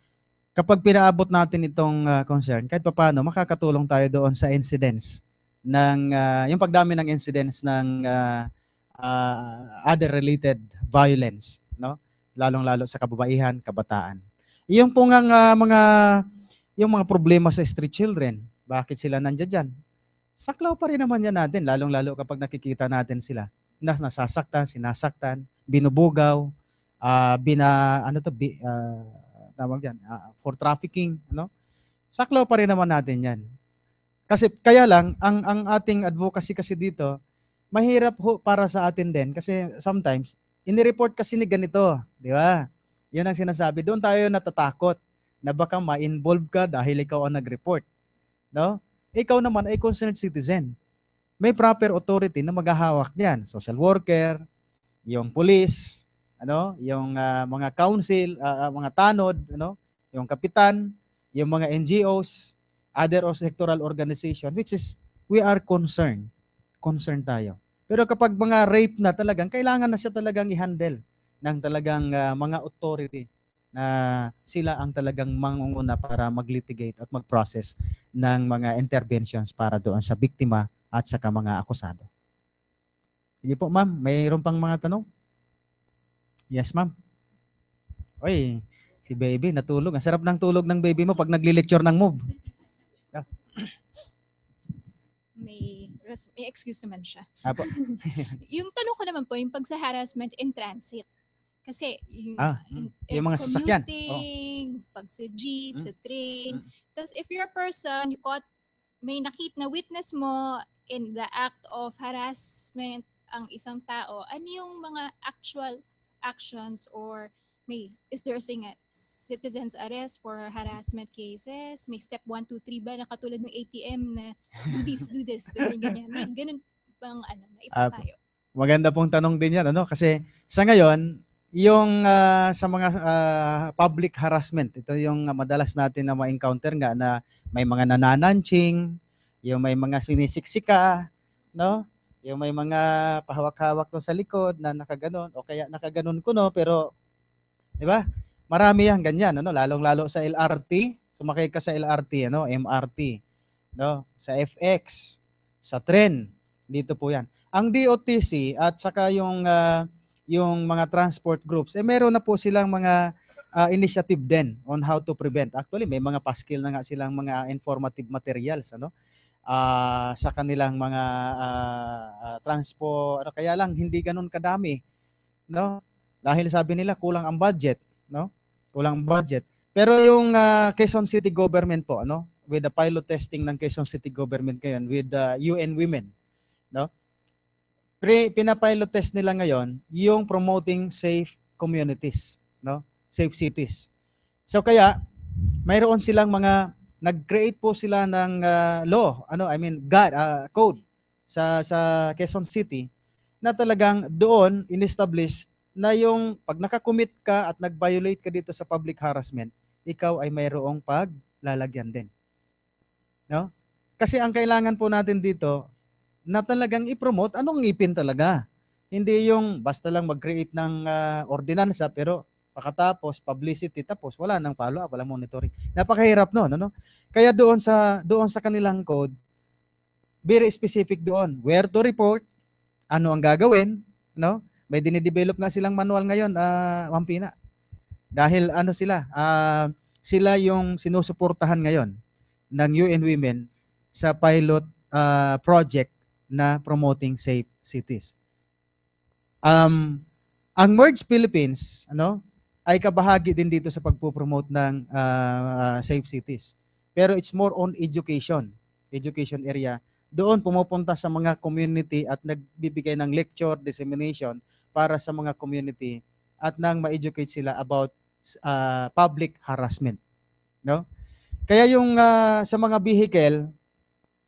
kapag pinaabot natin itong uh, concern, kahit paano, makakatulong tayo doon sa incidence ng uh, yung pagdami ng incidence ng uh, uh, other related violence, no? Lalong-lalo sa kababaihan, kabataan. Yung po nga uh, mga yung mga problema sa street children, bakit sila nandiyan diyan? Saklaw pa rin naman yan natin, lalong-lalo kapag nakikita natin sila. Nas nasasaktan, sinasaktan, binubugaw, uh, bina ano to bi, uh, tawag yan uh, for trafficking no saklaw pa rin naman natin yan kasi kaya lang ang ang ating advocacy kasi dito mahirap ho para sa atin din kasi sometimes inireport kasi ni ganito di ba yun ang sinasabi doon tayo natatakot na baka ma-involve ka dahil ikaw ang nag-report no ikaw naman ay concerned citizen may proper authority na maghahawak niyan social worker yung police ano, yung uh, mga council, uh, mga tanod, ano, yung kapitan, yung mga NGOs, other or sectoral organization, which is we are concerned. Concerned tayo. Pero kapag mga rape na talagang, kailangan na siya talagang i-handle ng talagang uh, mga authority na sila ang talagang mangunguna para maglitigate at mag-process ng mga interventions para doon sa biktima at sa mga akusado. Hindi po ma'am, mayroon pang mga tanong? Yes, ma'am. Oy, si baby natulog. Ang sarap ng tulog ng baby mo pag nagli-lecture ng move. Yeah. May, res- may excuse naman siya. Apo. (laughs) yung tanong ko naman po, yung pag sa harassment in transit. Kasi yung, ah, in, yung mga sasakyan. Oh. pag sa jeep, mm. sa train. Mm. Tapos if you're a person, you caught, may nakita na witness mo in the act of harassment ang isang tao, ano yung mga actual actions or made? is there saying a citizens arrest for harassment cases? May step 1, 2, 3 ba na katulad ng ATM na do this, do this, do this, ganyan. May ganun bang ano, naipapayo? Uh, maganda pong tanong din yan. Ano? Kasi sa ngayon, yung uh, sa mga uh, public harassment, ito yung madalas natin na ma-encounter nga na may mga nanananching, yung may mga sinisiksika, no? Yung may mga pahawak-hawak no sa likod na nakaganon o kaya nakaganon ko no pero 'di ba? Marami yan ganyan ano lalong-lalo sa LRT, sumakay ka sa LRT ano, MRT no, sa FX, sa tren, dito po 'yan. Ang DOTC at saka yung uh, yung mga transport groups, eh meron na po silang mga uh, initiative din on how to prevent. Actually, may mga paskil na nga silang mga informative materials, ano? uh, sa kanilang mga uh, uh, transpo ano kaya lang hindi ganoon kadami no dahil sabi nila kulang ang budget no kulang ang budget pero yung uh, Quezon City government po ano with the pilot testing ng Quezon City government ngayon with the uh, UN women no Pre, pinapilot test nila ngayon yung promoting safe communities no safe cities so kaya mayroon silang mga nag-create po sila ng uh, law, ano I mean God uh, code sa sa Quezon City na talagang doon inestablish na yung pag nakakommit ka at nag-violate ka dito sa public harassment, ikaw ay mayroong paglalagyan din. No? Kasi ang kailangan po natin dito na talagang i-promote anong ngipin talaga. Hindi yung basta lang mag-create ng uh, ordinansa pero pagkatapos publicity, tapos wala nang follow-up, wala monitoring. Napakahirap noon, ano? Kaya doon sa doon sa kanilang code, very specific doon, where to report, ano ang gagawin, no? May dinidevelop na silang manual ngayon, uh, ah, Wampina. Dahil ano sila, uh, sila yung sinusuportahan ngayon ng UN Women sa pilot uh, project na promoting safe cities. Um, ang Merge Philippines, ano, ay kabahagi din dito sa pagpo-promote ng uh, uh, safe cities. Pero it's more on education, education area. Doon pumupunta sa mga community at nagbibigay ng lecture, dissemination para sa mga community at nang ma-educate sila about uh, public harassment. No? Kaya yung uh, sa mga vehicle,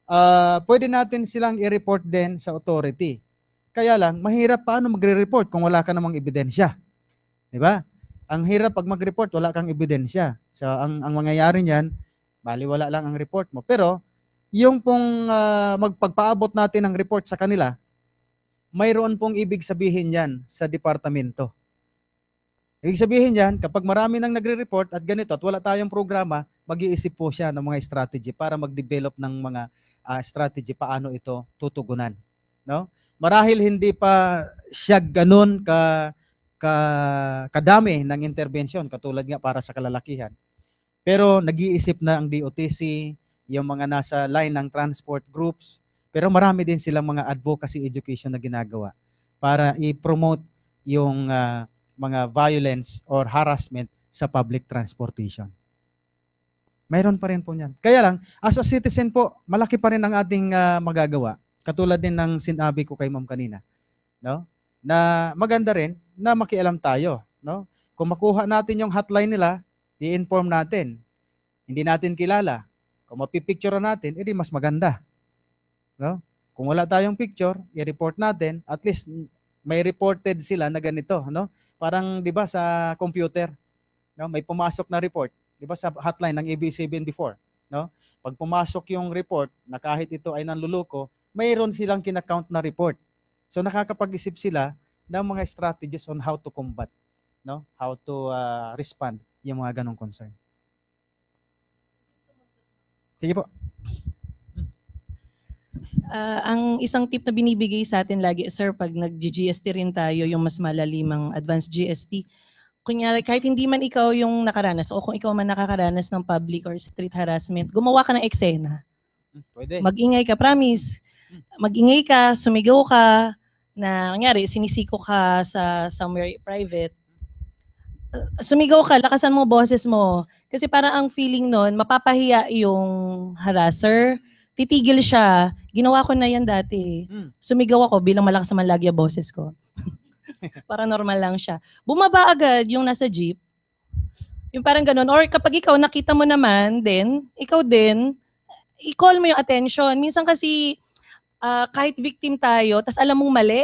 uh, pwede natin silang i-report din sa authority. Kaya lang, mahirap paano magre-report kung wala ka namang ebidensya. Di ba? Ang hirap pag mag-report, wala kang ebidensya. So, ang, ang mangyayari niyan, bali wala lang ang report mo. Pero, yung pong uh, magpagpaabot natin ng report sa kanila, mayroon pong ibig sabihin yan sa departamento. Ibig sabihin yan, kapag marami nang nagre-report at ganito at wala tayong programa, mag-iisip po siya ng mga strategy para mag-develop ng mga uh, strategy paano ito tutugunan. No? Marahil hindi pa siya ganun ka ka, kadami ng intervention katulad nga para sa kalalakihan. Pero nag-iisip na ang DOTC, yung mga nasa line ng transport groups, pero marami din silang mga advocacy education na ginagawa para i-promote yung uh, mga violence or harassment sa public transportation. Mayroon pa rin po niyan. Kaya lang, as a citizen po, malaki pa rin ang ating uh, magagawa. Katulad din ng sinabi ko kay ma'am kanina. No? Na maganda rin na makialam tayo, no? Kung makuha natin yung hotline nila, i-inform natin. Hindi natin kilala. Kung mapipicture natin, edi mas maganda. No? Kung wala tayong picture, i-report natin, at least may reported sila na ganito, no? Parang 'di ba sa computer, no? May pumasok na report, 'di ba sa hotline ng ABCBN before, no? Pag pumasok yung report na kahit ito ay nanluloko, mayroon silang kinakount na report. So nakakapag-isip sila ng mga strategies on how to combat, no? How to uh, respond yung mga ganong concern. Sige po. Uh, ang isang tip na binibigay sa atin lagi, sir, pag nag-GST rin tayo, yung mas malalimang advanced GST, kunyari, kahit hindi man ikaw yung nakaranas o kung ikaw man nakakaranas ng public or street harassment, gumawa ka ng eksena. Hmm, pwede. Mag-ingay ka, promise. Mag-ingay ka, sumigaw ka, na nangyari, sinisiko ka sa somewhere private, sumigaw ka, lakasan mo boses mo. Kasi para ang feeling nun, mapapahiya yung harasser, titigil siya. Ginawa ko na yan dati. Hmm. Sumigaw ako bilang malakas naman lagi ang boses ko. (laughs) para normal lang siya. Bumaba agad yung nasa jeep. Yung parang ganun. Or kapag ikaw nakita mo naman din, ikaw din, i-call mo yung attention. Minsan kasi uh, kahit victim tayo, tas alam mong mali,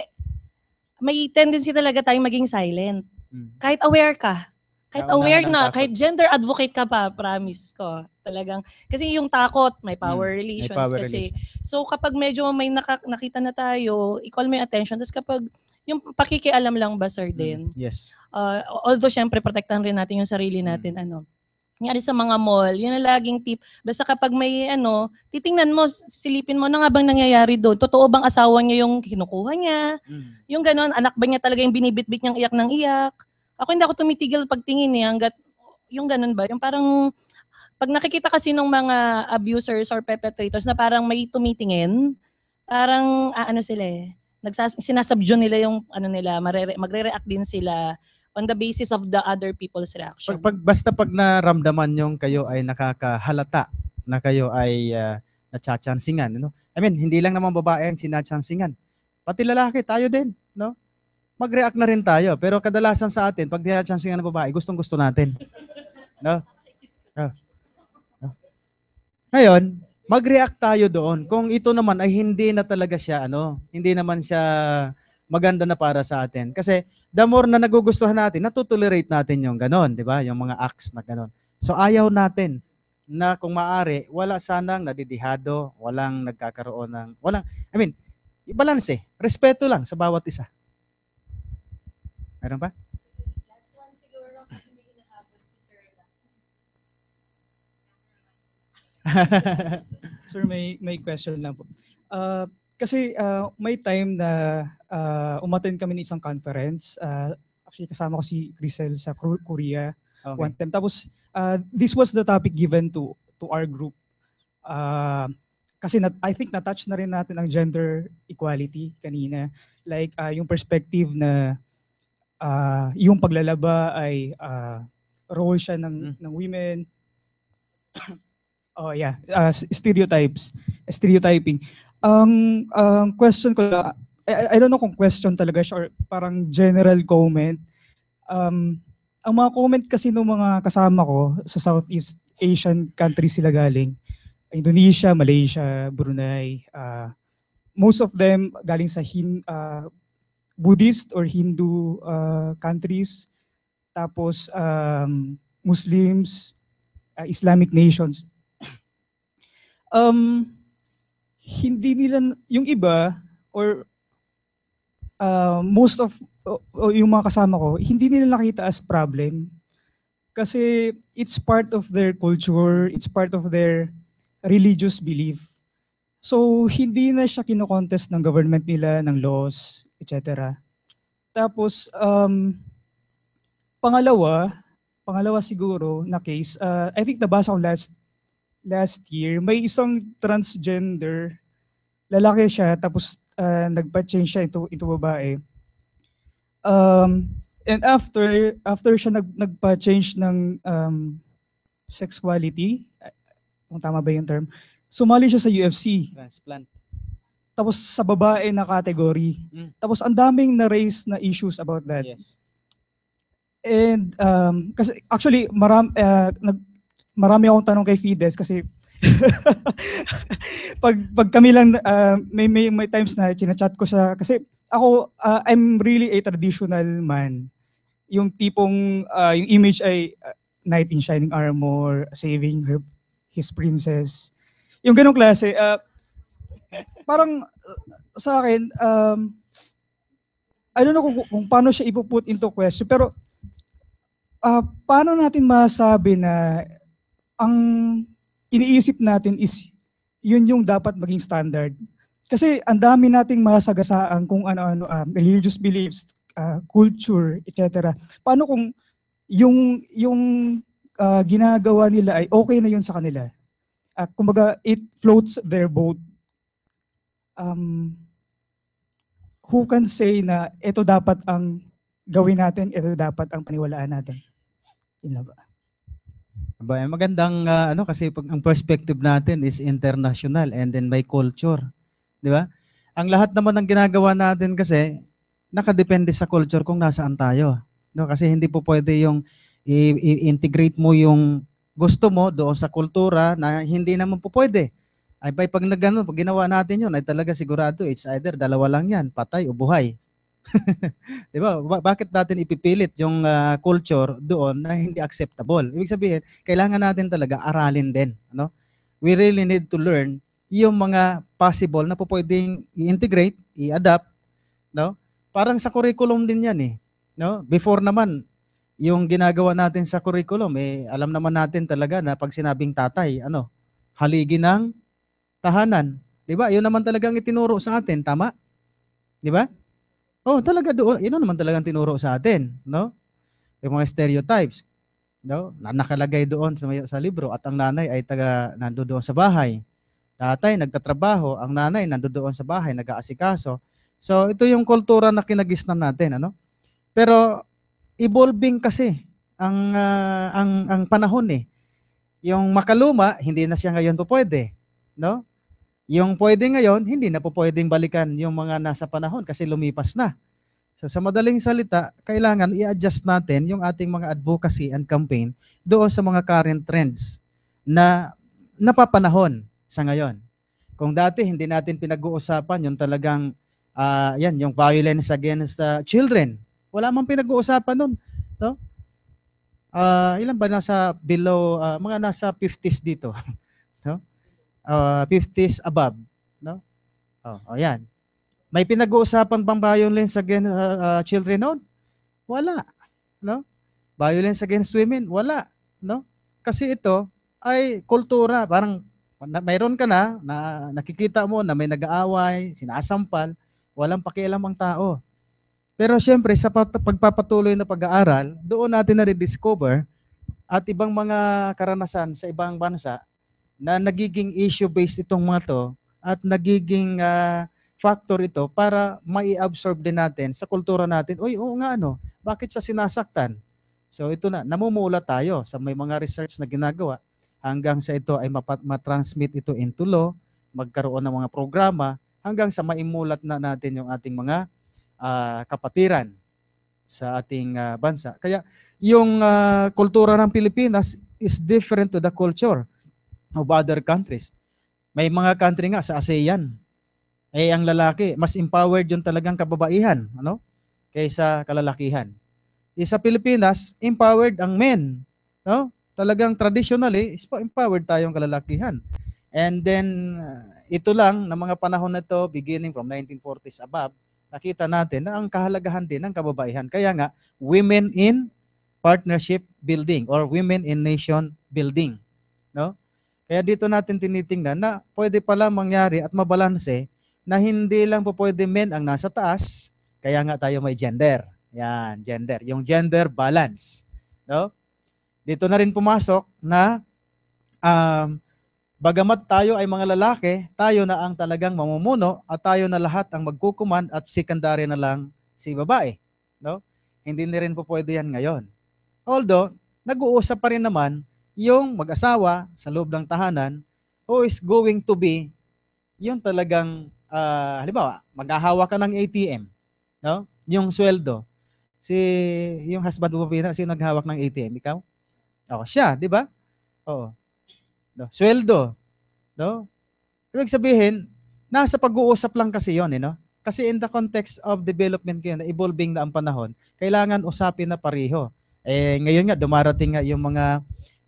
may tendency talaga tayong maging silent. Mm. Kahit aware ka. Kahit aware na, kahit gender advocate ka pa, promise ko. Talagang, kasi yung takot, may mm. power relations may power kasi. Relations. So kapag medyo may naka, nakita na tayo, i-call mo yung attention. Tapos kapag yung pakikialam lang ba, sir, mm. din? Mm, yes. Uh, although, syempre, protektahan rin natin yung sarili natin. Mm. Ano, Kunyari sa mga mall, yun ang laging tip. Basta kapag may ano, titingnan mo, silipin mo, ano nga bang nangyayari doon? Totoo bang asawa niya yung kinukuha niya? Mm. Yung ganon, anak ba niya talaga yung binibitbit niyang iyak ng iyak? Ako hindi ako tumitigil pagtingin niya eh, hanggat yung ganon ba? Yung parang, pag nakikita kasi ng mga abusers or perpetrators na parang may tumitingin, parang ah, ano sila eh, nagsas- sinasabjo nila yung ano nila, magre-react din sila on the basis of the other people's reaction. Pag, pag basta pag naramdaman yung kayo ay nakakahalata na kayo ay uh, ah, nachachansingan, no? I mean, hindi lang naman babae ang sinachansingan. Pati lalaki, tayo din, no? Mag-react na rin tayo. Pero kadalasan sa atin, pag sinachansingan ng babae, gustong-gusto natin. No? no? Ah. no? Ngayon, mag-react tayo doon. Kung ito naman ay hindi na talaga siya, ano, hindi naman siya maganda na para sa atin. Kasi the more na nagugustuhan natin, natutolerate natin yung ganon, di ba? Yung mga acts na ganon. So ayaw natin na kung maari, wala sanang nadidihado, walang nagkakaroon ng, walang, I mean, balance eh. Respeto lang sa bawat isa. Meron ba? (laughs) Sir, may may question lang po. Uh, kasi uh, may time na uh, umattend kami ng isang conference. Uh, actually, kasama ko si Crisel sa Korea okay. one time. Tapos, uh, this was the topic given to to our group. Uh, kasi nat- I think na-touch na rin natin ang gender equality kanina. Like, uh, yung perspective na uh, yung paglalaba ay uh, role siya ng, mm. ng women. (coughs) oh yeah, uh, stereotypes, stereotyping. Ang um, um, question ko, I, I don't know kung question talaga siya or parang general comment. Um, ang mga comment kasi ng mga kasama ko sa Southeast Asian countries sila galing. Indonesia, Malaysia, Brunei. Uh, most of them galing sa Hin, uh, Buddhist or Hindu uh, countries. Tapos um, Muslims, uh, Islamic nations. (clears throat) um, hindi nila, yung iba, or uh, most of o, o yung mga kasama ko, hindi nila nakita as problem. Kasi it's part of their culture, it's part of their religious belief. So, hindi na siya kinokontest ng government nila, ng laws, etc. Tapos, um, pangalawa, pangalawa siguro na case, uh, I think nabasa ko last last year, may isang transgender, lalaki siya, tapos uh, nagpa-change siya into, into babae. Um, and after, after siya nag, nagpa-change ng um, sexuality, kung tama ba yung term, sumali siya sa UFC. Transplant tapos sa babae na category. Mm. Tapos ang daming na-raise na issues about that. Yes. And um, kasi actually maram uh, nag marami akong tanong kay Fides kasi (laughs) pag pag kami lang uh, may may may times na chinachat ko sa, kasi ako uh, I'm really a traditional man. Yung tipong uh, yung image ay uh, knight in shining armor saving her, his princess. Yung ganong klase uh, parang uh, sa akin um I don't know kung, kung paano siya ipuput into question pero uh, paano natin masabi na ang iniisip natin is yun yung dapat maging standard. Kasi ang dami nating masagasaan kung ano-ano, uh, religious beliefs, uh, culture, etc. Paano kung yung, yung uh, ginagawa nila ay okay na yun sa kanila? Uh, kumbaga, it floats their boat. Um, who can say na ito dapat ang gawin natin, ito dapat ang paniwalaan natin? Yun ba? Aba, eh, magandang uh, ano kasi pag ang perspective natin is international and then may culture, 'di ba? Ang lahat naman ng ginagawa natin kasi nakadepende sa culture kung nasaan tayo. No, kasi hindi po pwede yung i-integrate mo yung gusto mo doon sa kultura na hindi naman po pwede. Ay, pag, pag nagano, pag ginawa natin yun, ay talaga sigurado, it's either dalawa lang yan, patay o buhay. (laughs) diba? ba? Bakit natin ipipilit yung uh, culture doon na hindi acceptable? Ibig sabihin, kailangan natin talaga aralin din, ano? We really need to learn yung mga possible na pwedeng i-integrate, i-adapt, no? Parang sa curriculum din 'yan eh, no? Before naman yung ginagawa natin sa curriculum, eh, alam naman natin talaga na pag sinabing tatay, ano, haligi ng tahanan. 'Di ba? 'Yun naman talagang itinuro sa atin, tama? 'Di ba? Oh, talaga doon. Ino naman talagang tinuro sa atin, no? Yung mga stereotypes, no? Na nakalagay doon sa, sa libro at ang nanay ay taga nando doon sa bahay. Tatay nagtatrabaho, ang nanay nando doon sa bahay nag-aasikaso. So, ito yung kultura na kinagisnan natin, ano? Pero evolving kasi ang uh, ang ang panahon eh. Yung makaluma, hindi na siya ngayon po pwede, no? Yung pwede ngayon, hindi na po pwedeng balikan yung mga nasa panahon kasi lumipas na. So sa madaling salita, kailangan i-adjust natin yung ating mga advocacy and campaign doon sa mga current trends na napapanahon sa ngayon. Kung dati hindi natin pinag-uusapan yung talagang uh, yan, yung violence against uh, children. Wala mang pinag-uusapan noon. No? Uh, ilan ba nasa below, uh, mga nasa 50s dito. (laughs) uh, ah, 50s above, no? Oh, oh yan. May pinag-uusapan bang violence against uh, uh, children noon? Wala, no? Violence against women? Wala, no? Kasi ito ay kultura, parang na, mayroon ka na, na nakikita mo na may nag-aaway, sinasampal, walang pakialam ang tao. Pero siyempre, sa pagpapatuloy na pag-aaral, doon natin na-rediscover at ibang mga karanasan sa ibang bansa na nagiging issue-based itong mga to at nagiging uh, factor ito para mai-absorb din natin sa kultura natin. Uy, oo nga ano, bakit siya sinasaktan? So ito na, namumula tayo sa may mga research na ginagawa hanggang sa ito ay mapat- matransmit ito into law, magkaroon ng mga programa hanggang sa maimulat na natin yung ating mga uh, kapatiran sa ating uh, bansa. Kaya yung uh, kultura ng Pilipinas is different to the culture of other countries. May mga country nga sa ASEAN, eh ang lalaki, mas empowered yung talagang kababaihan, ano? Kaysa kalalakihan. Eh, sa Pilipinas, empowered ang men, no? Talagang traditionally, is empowered tayong kalalakihan. And then, uh, ito lang, ng mga panahon na to, beginning from 1940s above, nakita natin na ang kahalagahan din ng kababaihan. Kaya nga, women in partnership building or women in nation building. No? Kaya dito natin tinitingnan na pwede pala mangyari at mabalanse na hindi lang po pwede men ang nasa taas, kaya nga tayo may gender. Yan, gender. Yung gender balance. No? Dito na rin pumasok na um, bagamat tayo ay mga lalaki, tayo na ang talagang mamumuno at tayo na lahat ang magkukuman at secondary na lang si babae. No? Hindi na rin po pwede yan ngayon. Although, nag-uusap pa rin naman yung mag-asawa sa loob ng tahanan who is going to be yung talagang uh, halimbawa maghahawa ka ng ATM no yung sweldo si yung husband mo pina si naghawak ng ATM ikaw oh siya di ba oo no sweldo no ibig sabihin nasa pag-uusap lang kasi yon eh no kasi in the context of development kayo na evolving na ang panahon kailangan usapin na pareho eh ngayon nga dumarating nga yung mga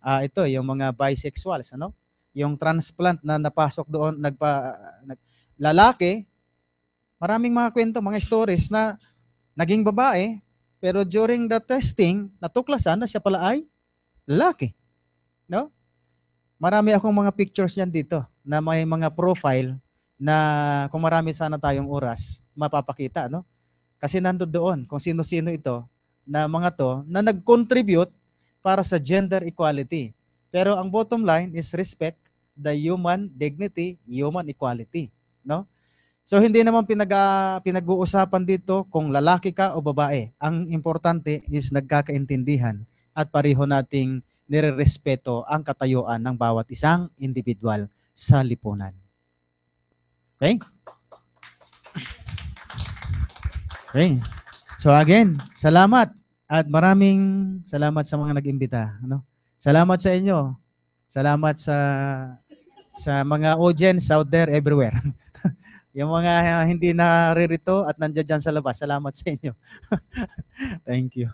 uh, ito yung mga bisexuals ano yung transplant na napasok doon nagpa nag, lalaki maraming mga kwento mga stories na naging babae pero during the testing natuklasan na siya pala ay lalaki no marami akong mga pictures niyan dito na may mga profile na kung marami sana tayong oras mapapakita no kasi nandoon doon kung sino-sino ito na mga to na nag-contribute para sa gender equality. Pero ang bottom line is respect the human dignity, human equality, no? So hindi naman pinag pinag-uusapan dito kung lalaki ka o babae. Ang importante is nagkakaintindihan at pareho nating nirerespeto ang katayuan ng bawat isang individual sa lipunan. Okay? Okay. So again, salamat. At maraming salamat sa mga nag-imbita. Ano? Salamat sa inyo. Salamat sa sa mga audience out there everywhere. (laughs) yung mga uh, hindi naririto at nandiyan dyan sa labas, salamat sa inyo. (laughs) Thank you.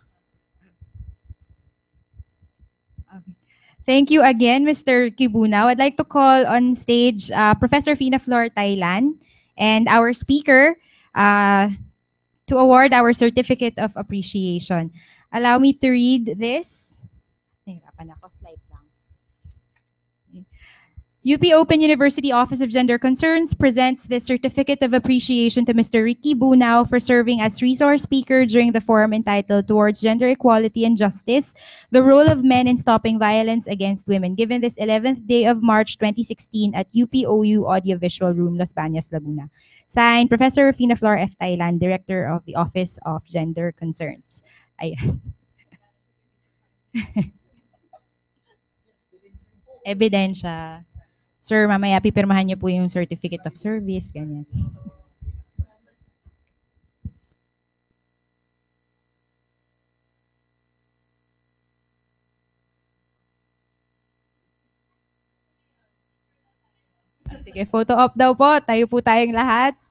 Thank you again, Mr. Kibuna. I'd like to call on stage uh, Professor Fina Flor Thailand and our speaker, uh, to award our certificate of appreciation. Allow me to read this. UP Open University Office of Gender Concerns presents this certificate of appreciation to Mr. Ricky Bunao for serving as resource speaker during the forum entitled Towards Gender Equality and Justice, the role of men in stopping violence against women, given this 11th day of March 2016 at UPOU Audiovisual Room, Las Bañas, Laguna. Signed, Professor Rufina Flor F. Thailand, Director of the Office of Gender Concerns. Ayan. (laughs) Ebidensya. Sir, mamaya pipirmahan niyo po yung certificate of service, ganyan. Sige, photo op daw po. Tayo po tayong lahat.